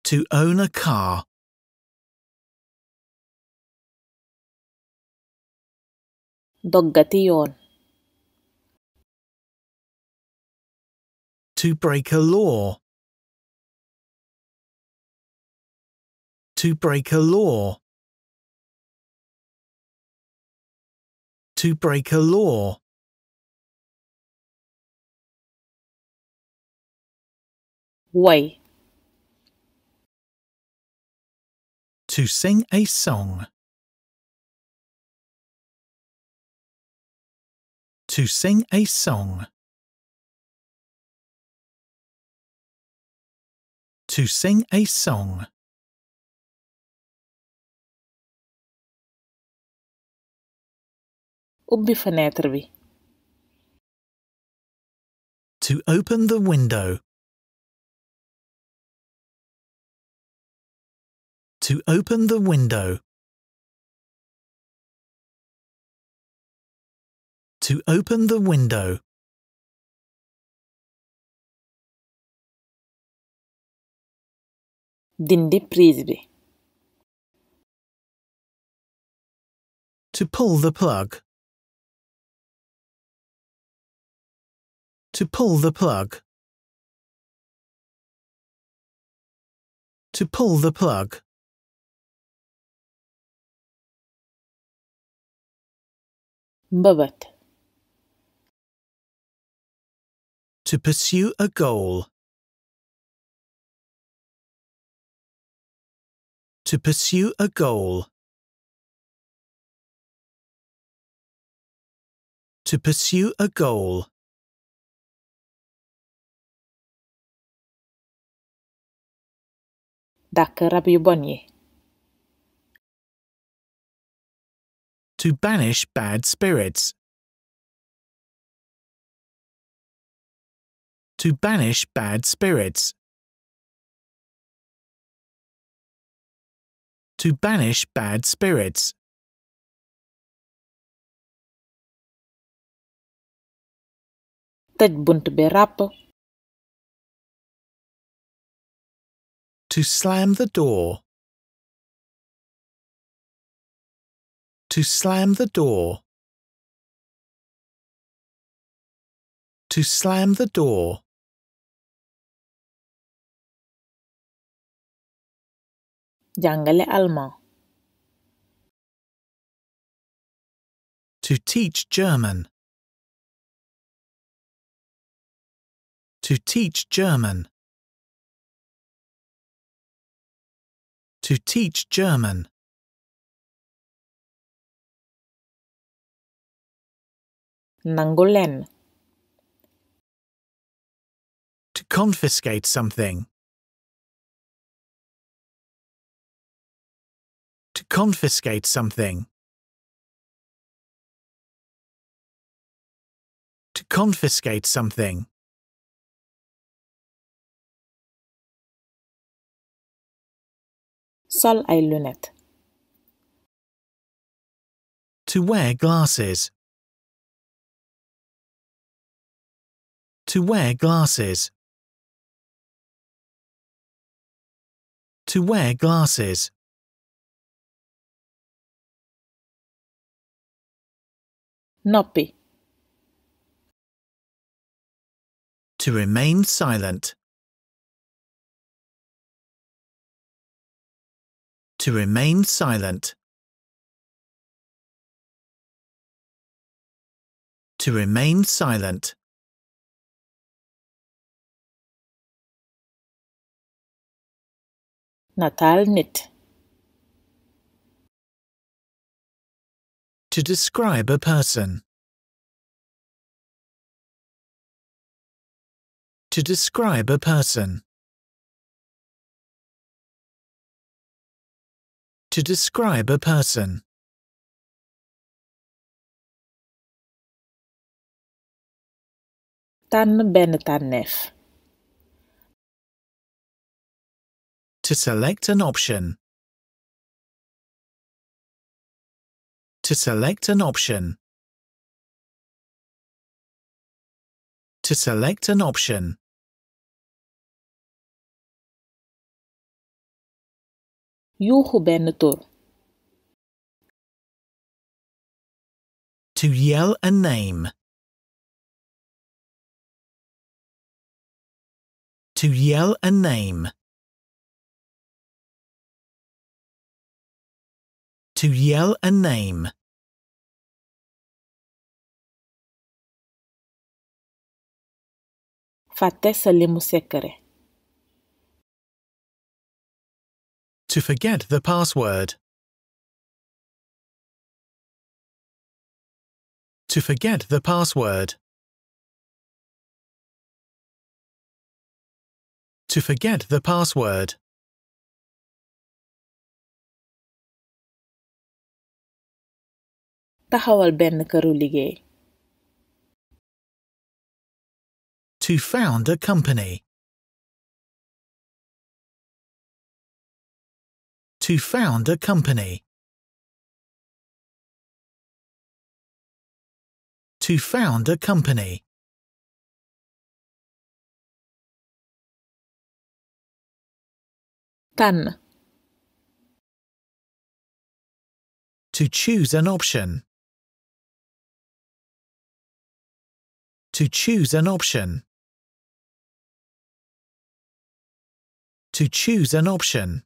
To own a car. Doggatyon. To break a law. To break a law. To break a law. Way. To sing a song. to sing a song. To sing a song. Op de To open the window. To open the window. to open the window. Dinde prisbe. To pull the plug. To pull the plug. To pull the plug. Babat. To pursue a goal. To pursue a goal. To pursue a goal. To banish bad spirits. to banish bad spirits. To banish bad spirits. To slam the door. To slam the door. To slam the door. jàngale allemand. To teach German. To teach German. To teach German. Nangolen. To confiscate something. to confiscate something. To confiscate something. Sol ay lunettes. To wear glasses. To wear glasses. To wear glasses. Noppy. To remain silent. To remain silent. To remain silent. Natal nit. to describe a person. To describe a person. To describe a person. tànn benn To select an option. To select an option. To select an option. Joegel benn To yell a name. To yell a name. to yell a name. Fate să le musecăre. To forget the password. To forget the password. To forget the password. taxawal këru liggéey. To found a company. To found a company. To found a company. Tànn. To choose an option. To choose an option. To choose an option.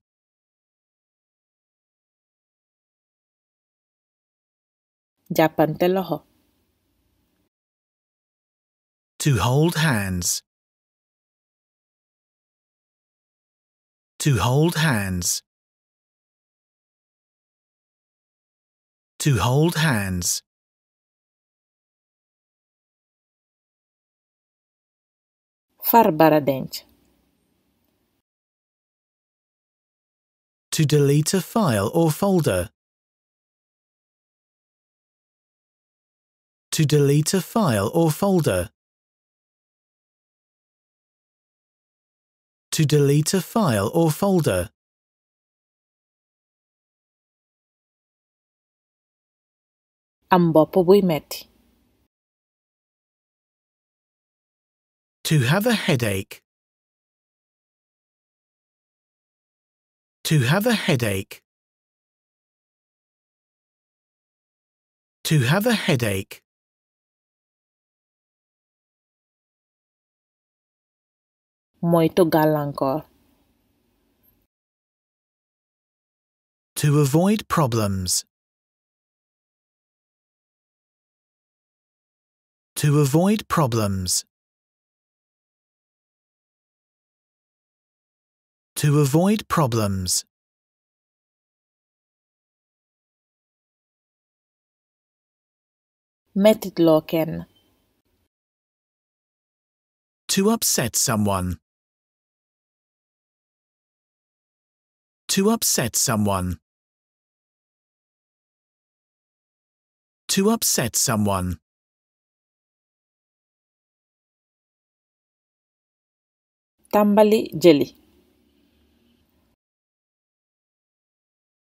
Ya To hold hands. To hold hands. To hold hands. Farbaradent. To delete a file or folder. To delete a file or folder. To delete a file or folder. Ambopo buimeti. To have a headache. To have a headache. To have a headache. Moito galanco. To avoid problems. To avoid problems. To avoid problems. Metitloken. To upset someone. To upset someone. To upset someone. Tambali jelly.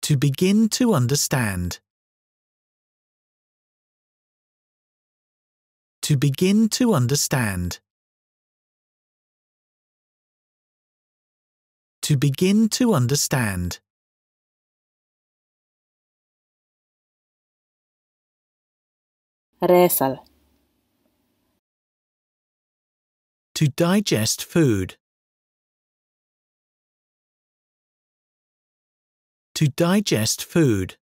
to begin to understand. To begin to understand. To begin to understand. Resal. To digest food. to digest food.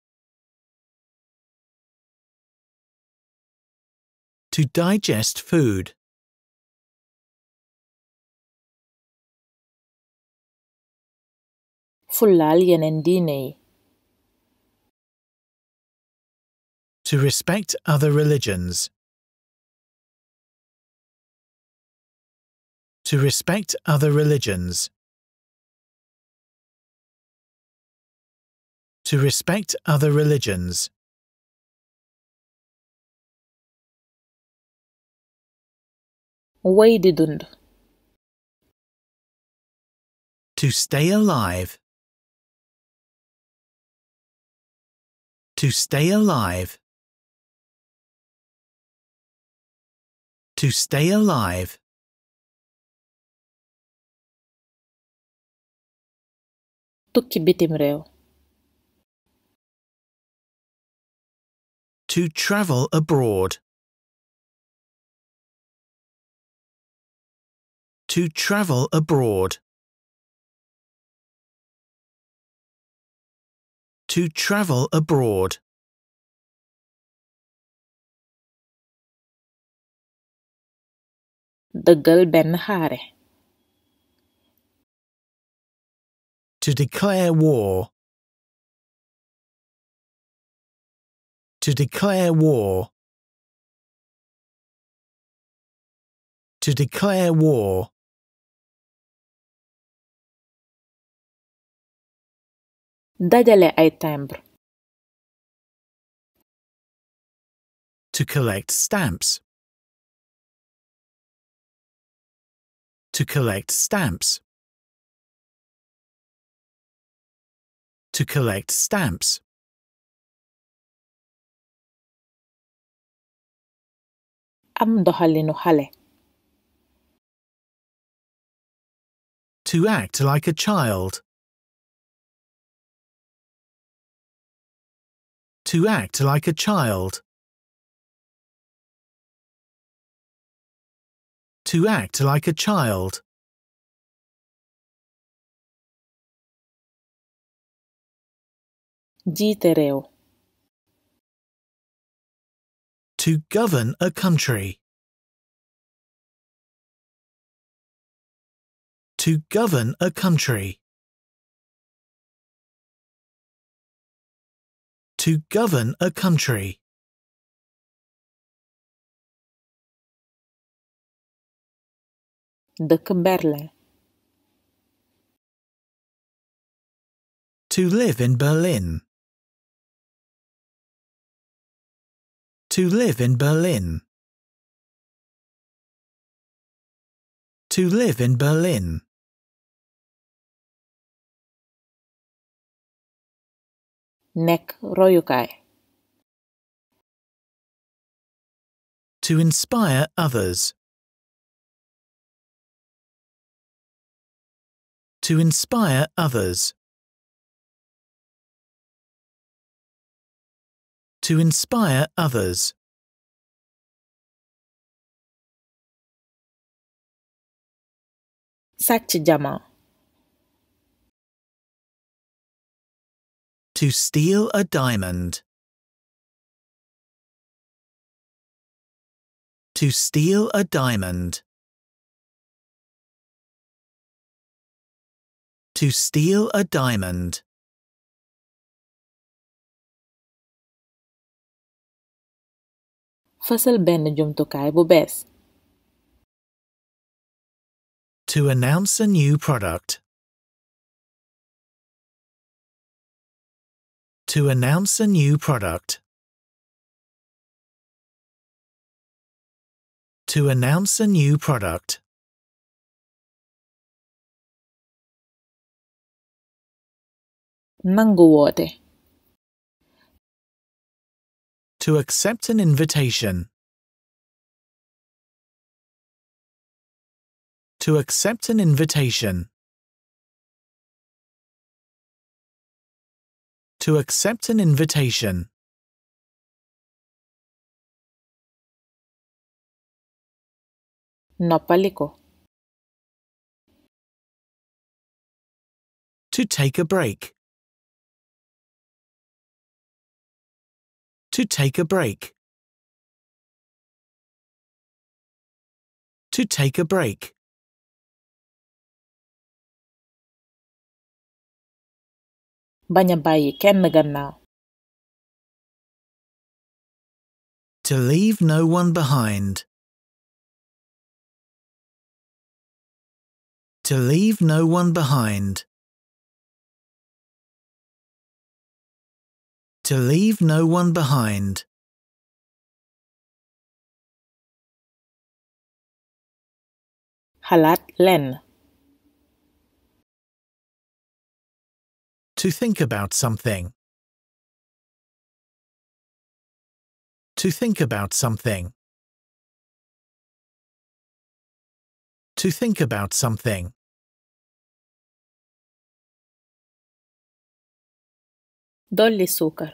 To digest food. Fullaljen endinei. To respect other religions. To respect other religions. to respect other religions. didn't. To stay alive To stay alive To stay alive keep bitim réew to travel abroad. To travel abroad. To travel abroad. dëggal benn To declare war. To declare war. To declare war. Dadele ai To collect stamps. To collect stamps. To collect stamps. am doxalinu xale. To act like a child. To act like a child. To act like a child. Jiite to govern a country. To govern a country. To govern a country. Dëkk To live in Berlin. To live in Berlin. To live in Berlin. Nek To inspire others. To inspire others. to inspire others. Sakçı To steal a diamond. To steal a diamond. To steal a diamond. bu To announce a new product. To announce a new product. To announce a new product. Mango water to accept an invitation. To accept an invitation. To accept an invitation. Nopaliko. To take a break. To take a break. To take a break. Banyabayi Kemmegana. To leave no one behind. To leave no one behind. to leave no one behind. Halat len. To think about something. To think about something. To think about something. Dolly sukar.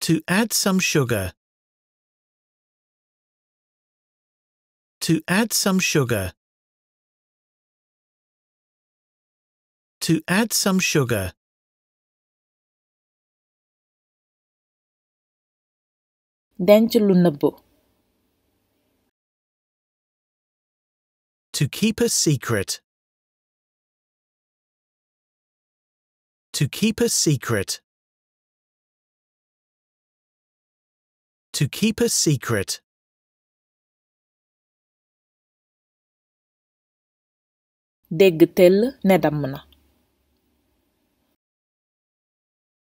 To add some sugar. To add some sugar. To add some sugar. denc to keep a secret To keep a secret. To keep a secret. Degtel nedamna.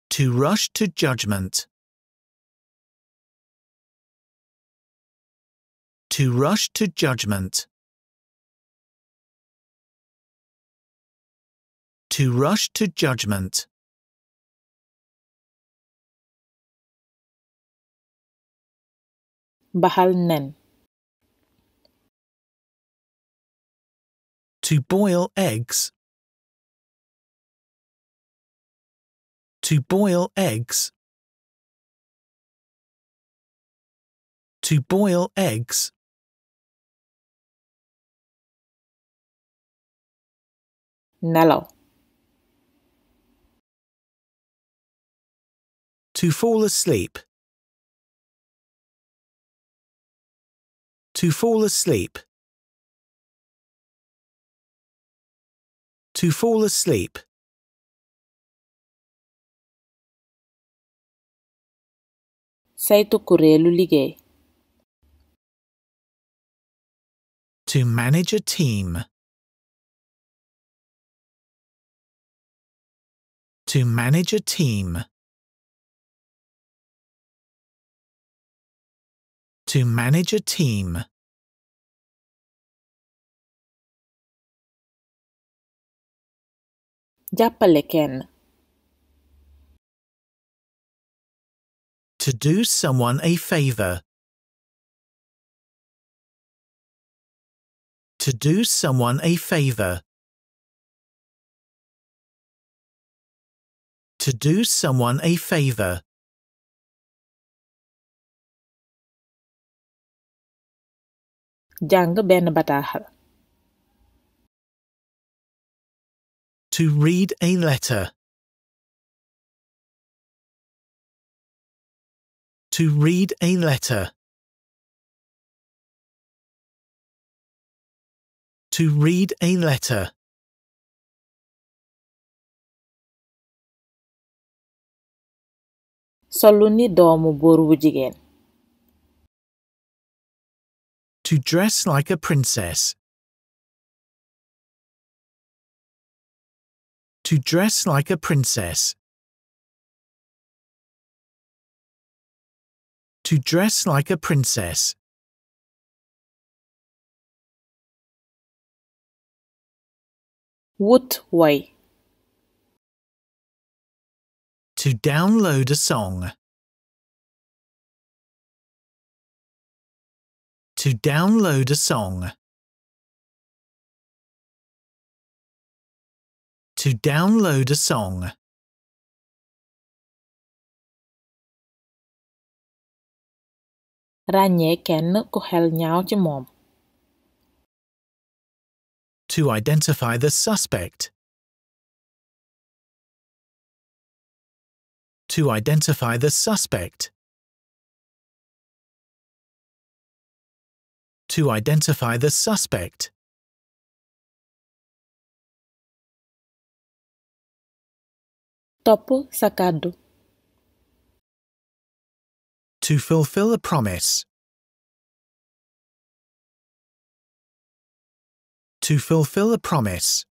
To rush to judgment. To rush to judgment. To rush to judgment. Bahal nen. To boil eggs. To boil eggs. To boil eggs. Nello. To fall asleep. To fall asleep. To fall asleep. Sai tukurelu lige. To manage a team. To manage a team. To manage a team. To do someone a favor. To do someone a favor. To do someone a favor. jàng ben bataaxal. To read a letter. To read a letter. To read a letter. Sollu ni doomu góor to dress like a princess. To dress like a princess. To dress like a princess. What way? To download a song. to download a song. To download a song. ràññee kenn ku xel ñaaw To identify the suspect. To identify the suspect. to identify the suspect. Topo sacado. To fulfill a promise. To fulfill a promise.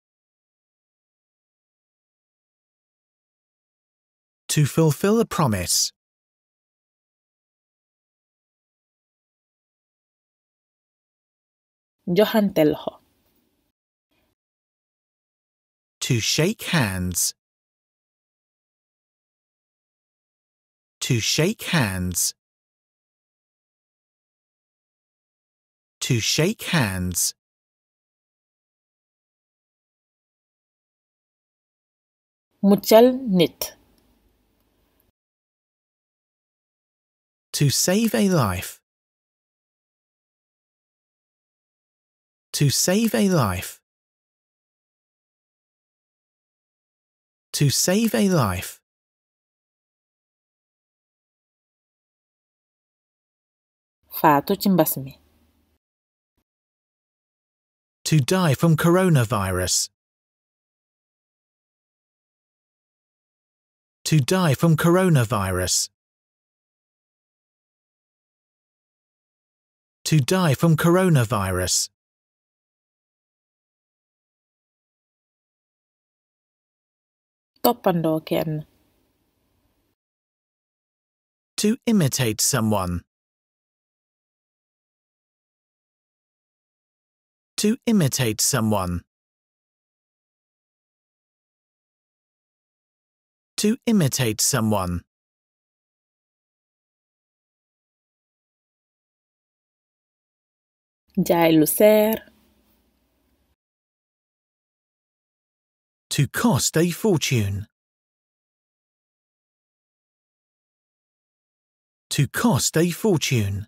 To fulfill a promise. Johan Telho. To shake hands. To shake hands. To shake hands. Muchal nit. To save a life. To save a life. To save a life. To die from coronavirus. To die from coronavirus. To die from coronavirus. Toppandoken. To imitate someone. To imitate someone. To imitate someone. Jai to cost a fortune. To cost a fortune.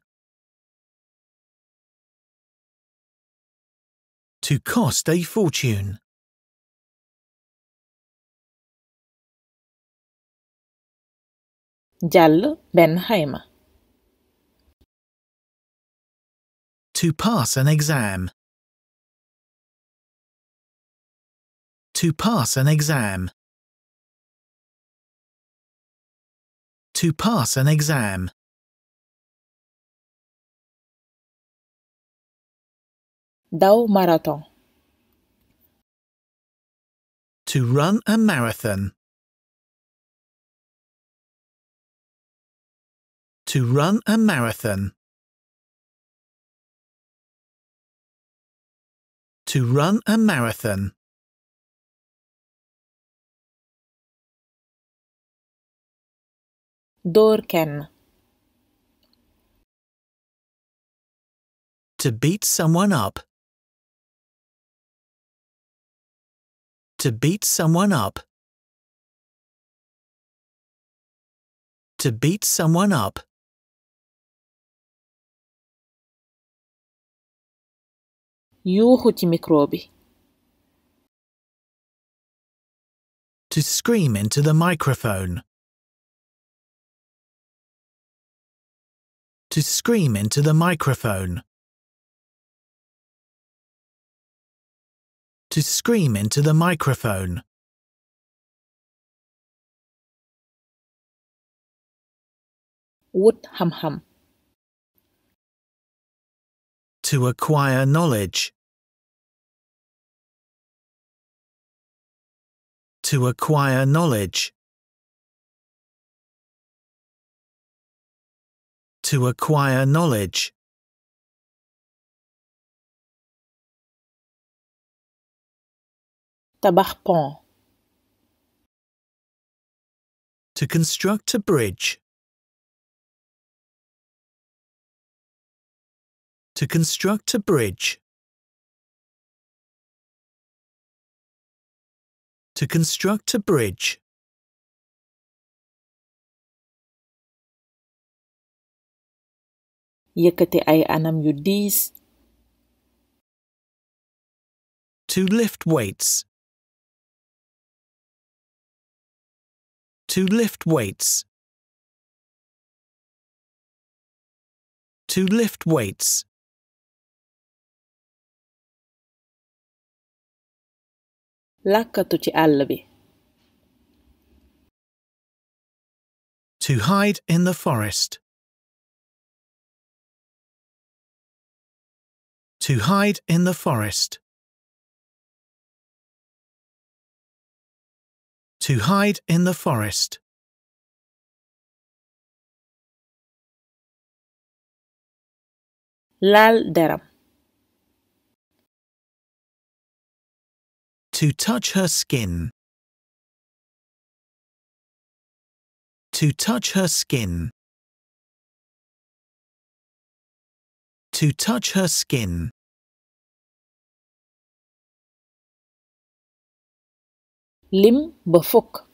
To cost a fortune. Giallo Benheim. To pass an exam. To pass an exam. To pass an exam. دو marathon. To run a marathon. To run a marathon. To run a marathon. Dorken. To beat someone up. To beat someone up. To beat someone up. يوخت To scream into the microphone. to scream into the microphone. To scream into the microphone. Would hum hum. To acquire knowledge. To acquire knowledge. to acquire knowledge. To construct a bridge. To construct a bridge. To construct a bridge. Yekate ai anam yudis. To lift weights. To lift weights. To lift weights. ci To hide in the forest. To hide in the forest. To hide in the forest. Lal deram. To touch her skin. To touch her skin. To touch her skin. Lim bafuk.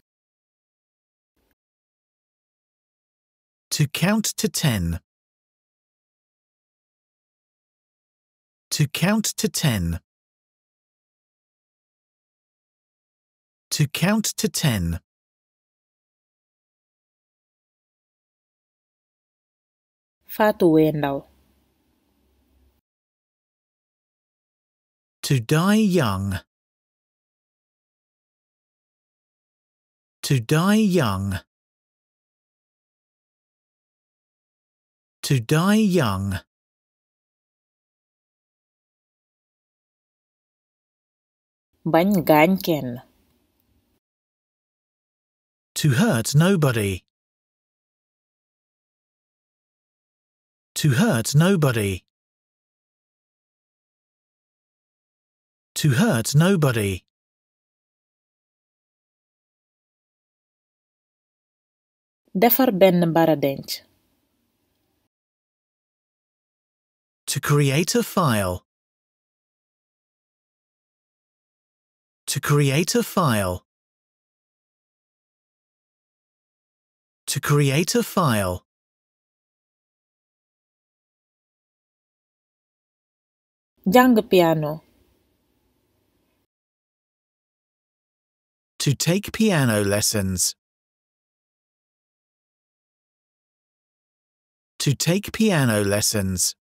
To count to ten. To count to ten. To count to ten. Fatu wendao. To die young. To die young. To die young. Баньганькин. To hurt nobody. To hurt nobody. to hurt nobody. Defar ben To create a file. To create a file. To create a file. Jang piano. to take piano lessons. To take piano lessons.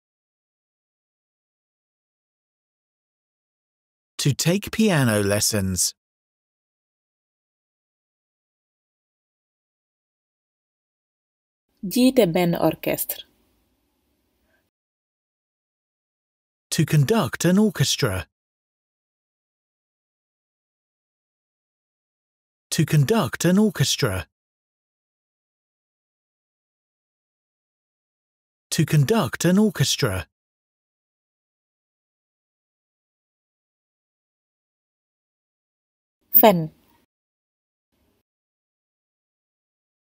To take piano lessons. jiite ben orchestra. To conduct an orchestra. to conduct an orchestra. To conduct an orchestra. Phần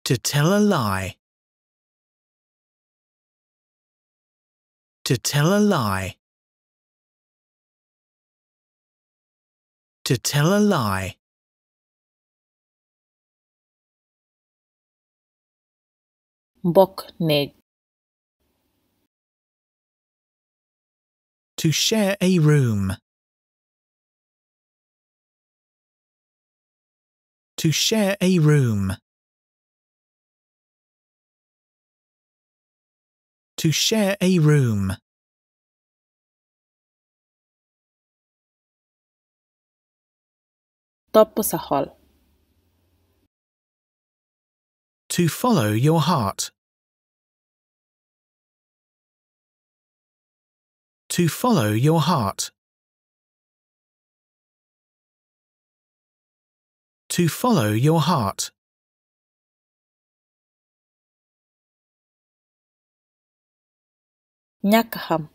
To tell a lie. To tell a lie. To tell a lie. Bokneg. To share a room. To share a room. To share a room. Top hall. to follow your heart. To follow your heart. To follow your heart. Някхам.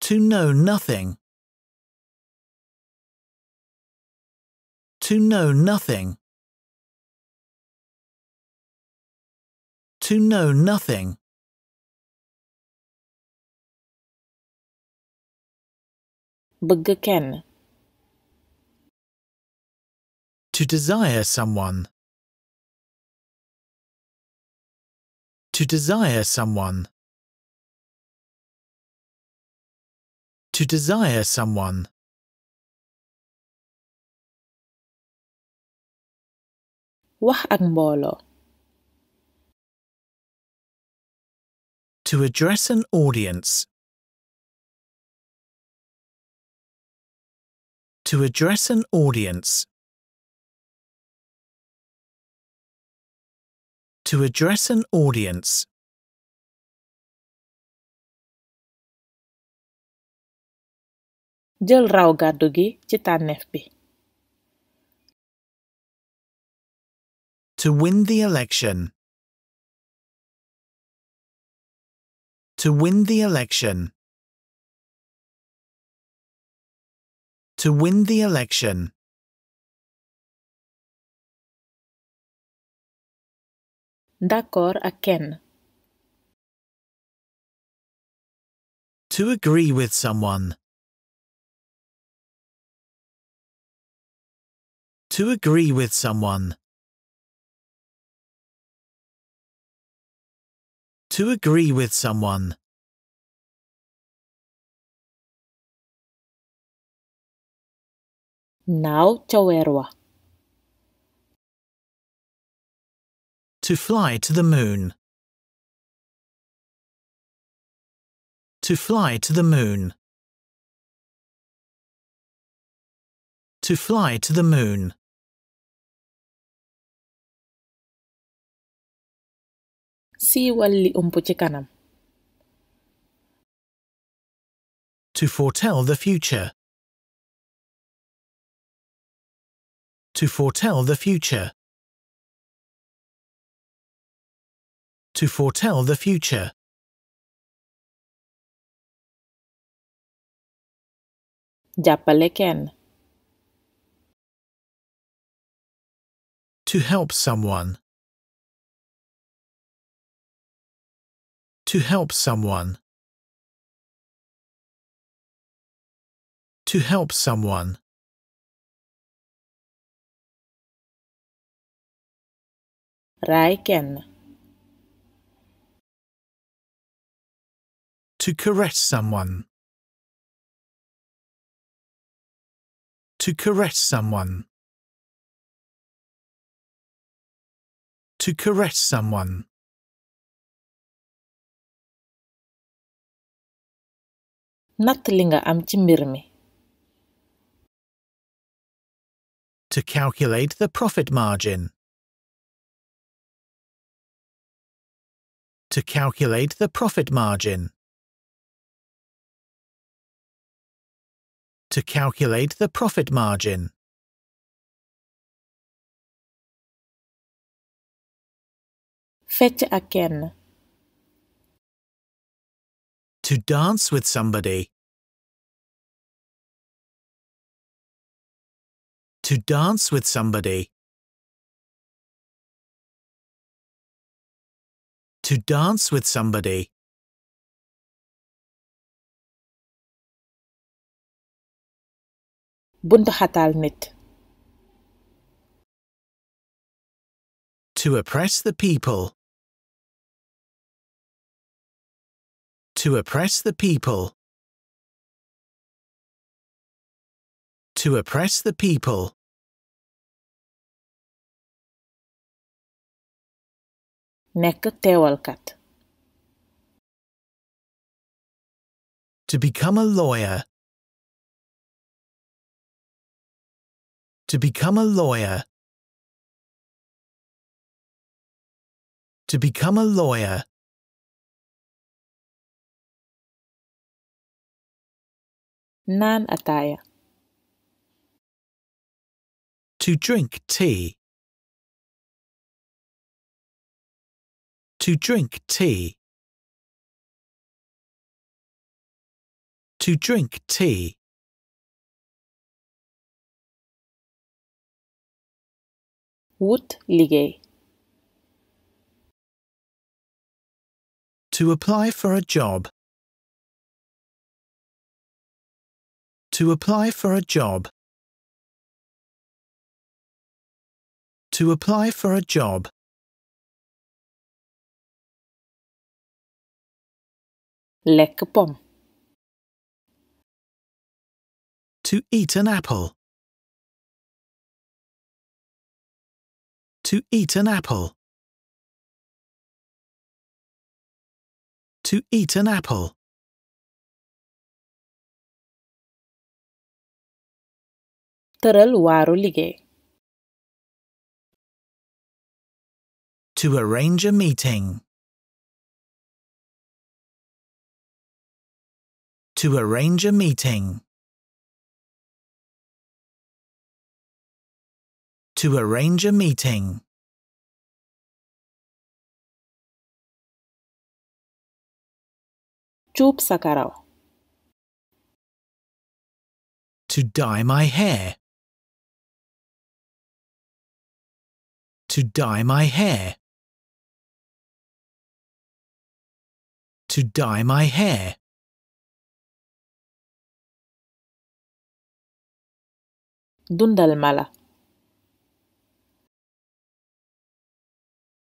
To know nothing. To know nothing. to know nothing. Begeken. To desire someone. To desire someone. To desire someone. Wah ang bolo. To address an audience. To address an audience. To address an audience. jël raw gàddu gi ci tànneef bi. To win the election. To win the election. To win the election. D'accord à ken. To agree with someone. To agree with someone. to agree with someone. Now Chowerwa. To fly to the moon. To fly to the moon. To fly to the moon. siiwal li ëmb ci kanam. To foretell the future. To foretell the future. To foretell the future. To help someone. To help someone. To help someone. Reiken. To correct someone. To correct someone. To correct someone. natt li nga am ci mbir mi. To calculate the profit margin. To calculate the profit margin. To calculate the profit margin. Fetch à kenn to dance with somebody. To dance with somebody. To dance with somebody. buntu xatal nit. To oppress the people. To oppress the people. To oppress the people. Megkötélket. To become a lawyer. To become a lawyer. To become a lawyer. Nan ataya. To drink tea. To drink tea. To drink tea. Wood ligay. To apply for a job. To apply for a job. To apply for a job. pom. To eat an apple. To eat an apple. To eat an apple. To arrange a meeting. To arrange a meeting. To arrange a meeting. To dye my hair. To dye my hair. To dye my hair. Dundal mala.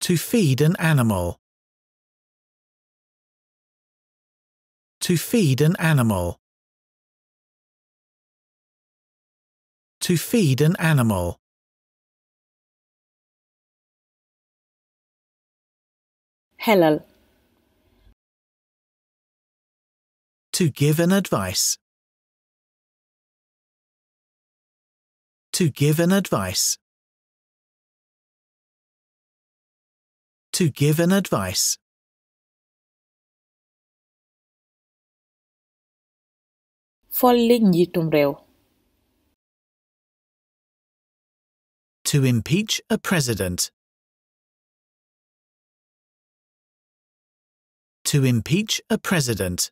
To feed an animal. To feed an animal. To feed an animal. To give an advice. To give an advice. To give an advice. To impeach a president. to impeach a president.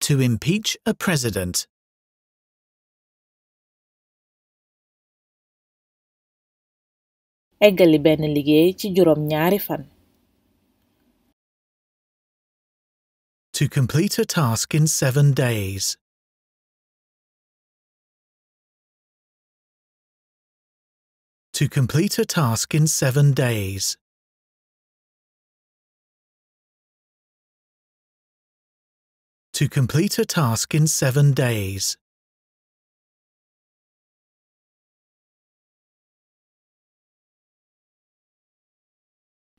To impeach a president. eggali benn liggéey ci ñaari fan. To complete a task in seven days. to complete a task in seven days. To complete a task in seven days.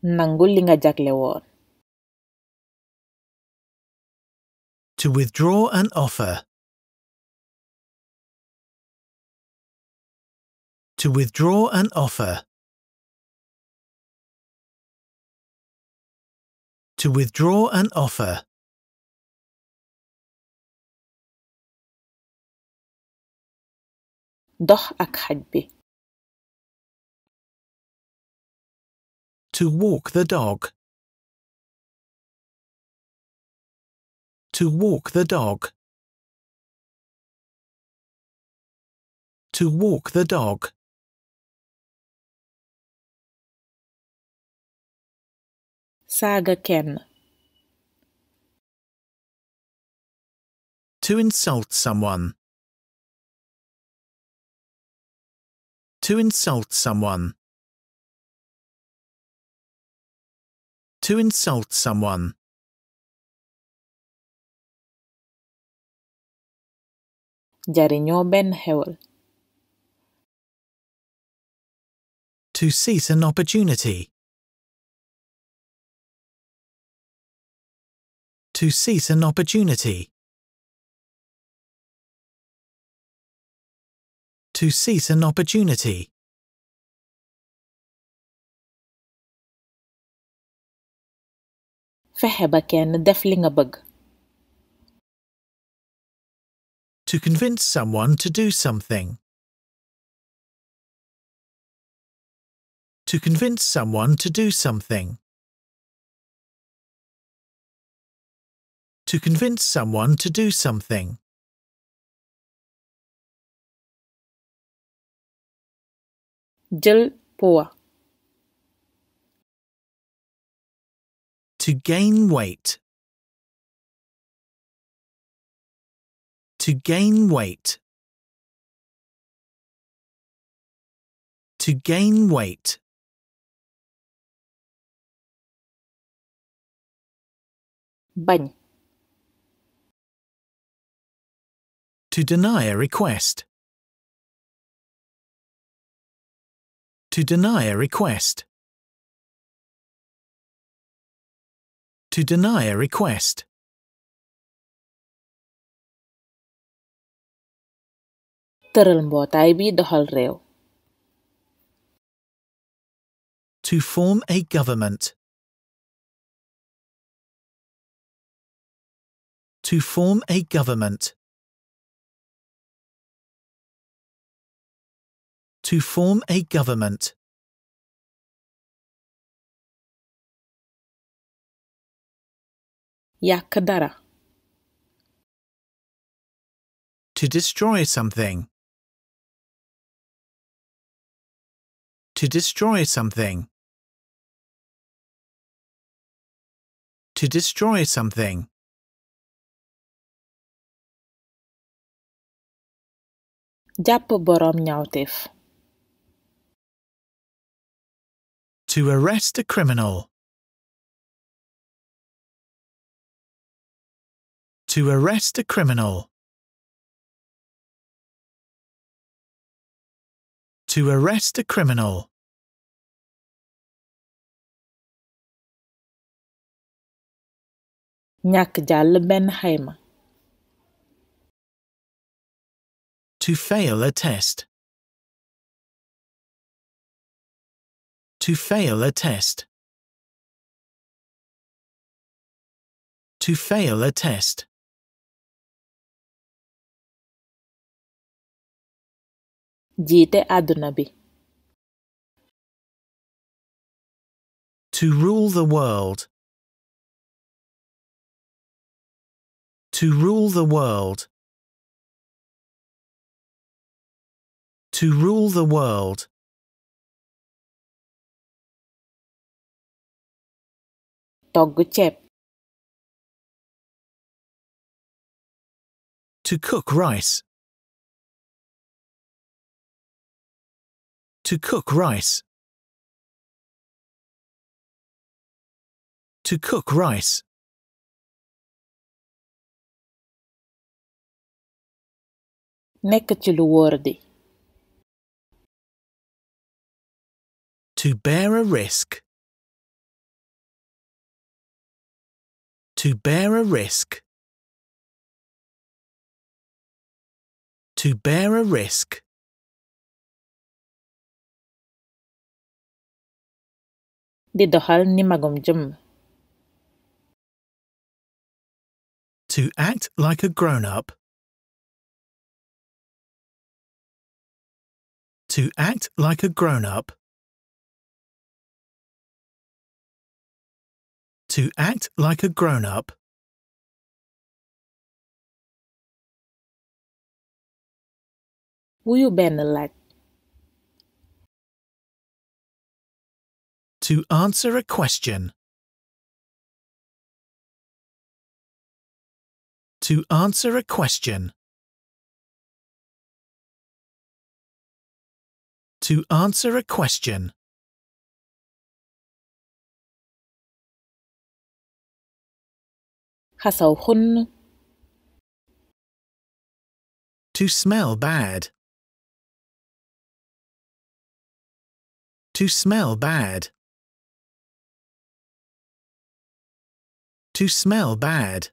To withdraw an offer. to withdraw an offer. To withdraw an offer. To walk the dog. To walk the dog. To walk the dog. Saga Ken. To insult someone. To insult someone. To insult someone. Jarinyo Ben To seize an opportunity. to seize an opportunity. To seize an opportunity. To convince someone to do something. To convince someone to do something. to convince someone to do something. Jil poa. To gain weight. To gain weight. To gain weight. Bany. To deny a request. To deny a request. To deny a request. To form a government. To form a government. to form a government. Yakadara. To destroy something. To destroy something. To destroy something. Дяпо бором To arrest a criminal. To arrest a criminal. To arrest a criminal. ñàkk jàll To fail a test. To fail a test. To fail a test. Dite adunabi. To rule the world. To rule the world. To rule the world. To cook rice. To cook rice. To cook rice. Nekatjulu To bear a risk. To bear a risk. To bear a risk. di doxal ni magumjum. To act like a grown-up. To act like a grown-up. to act like a grown up. Will you bend a leg? To answer a question. To answer a question. To answer a question. To smell bad. To smell bad. To smell bad.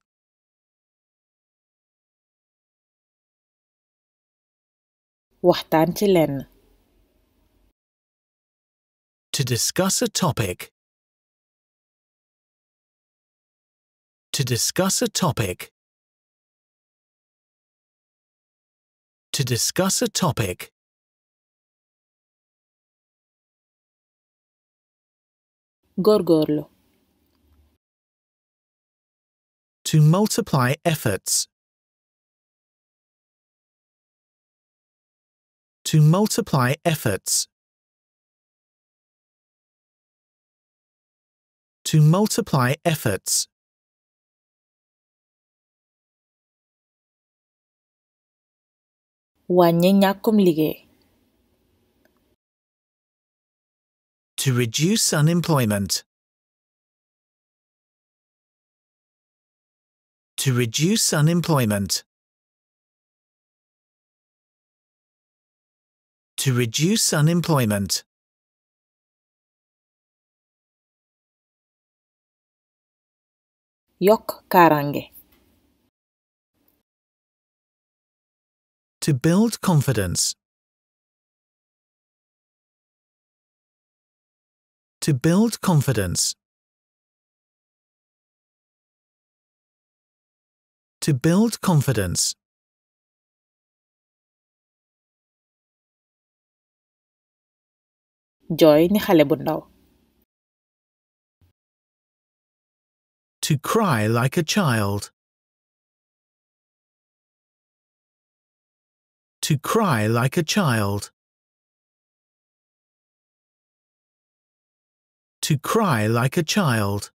To discuss a topic. To discuss a topic. To discuss a topic. Gorgorlo. To multiply efforts. To multiply efforts. To multiply efforts. To reduce unemployment. To reduce unemployment. To reduce unemployment. Yok karange. To build confidence. To build confidence. To build confidence. Joy ni xale bu ndaw. To cry like a child. to cry like a child. To cry like a child.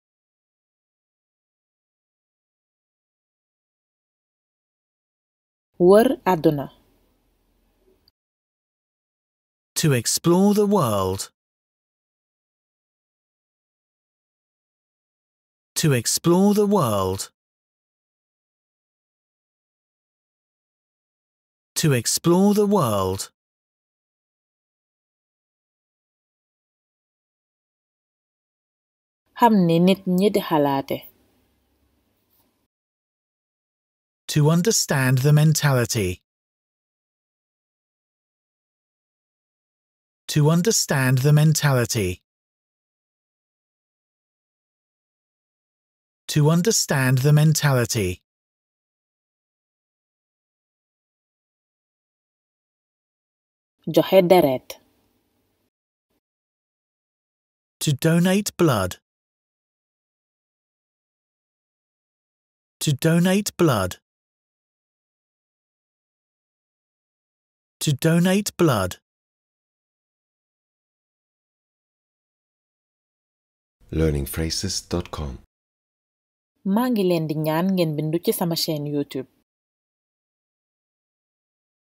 ور aduna. To explore the world. To explore the world. to explore the world. To understand the mentality. To understand the mentality. To understand the mentality. Johderet. To donate blood. To donate blood. To donate blood. learningphrases.com maa ngi leen di ñaan ngeen bindu ci sama chaîne YouTube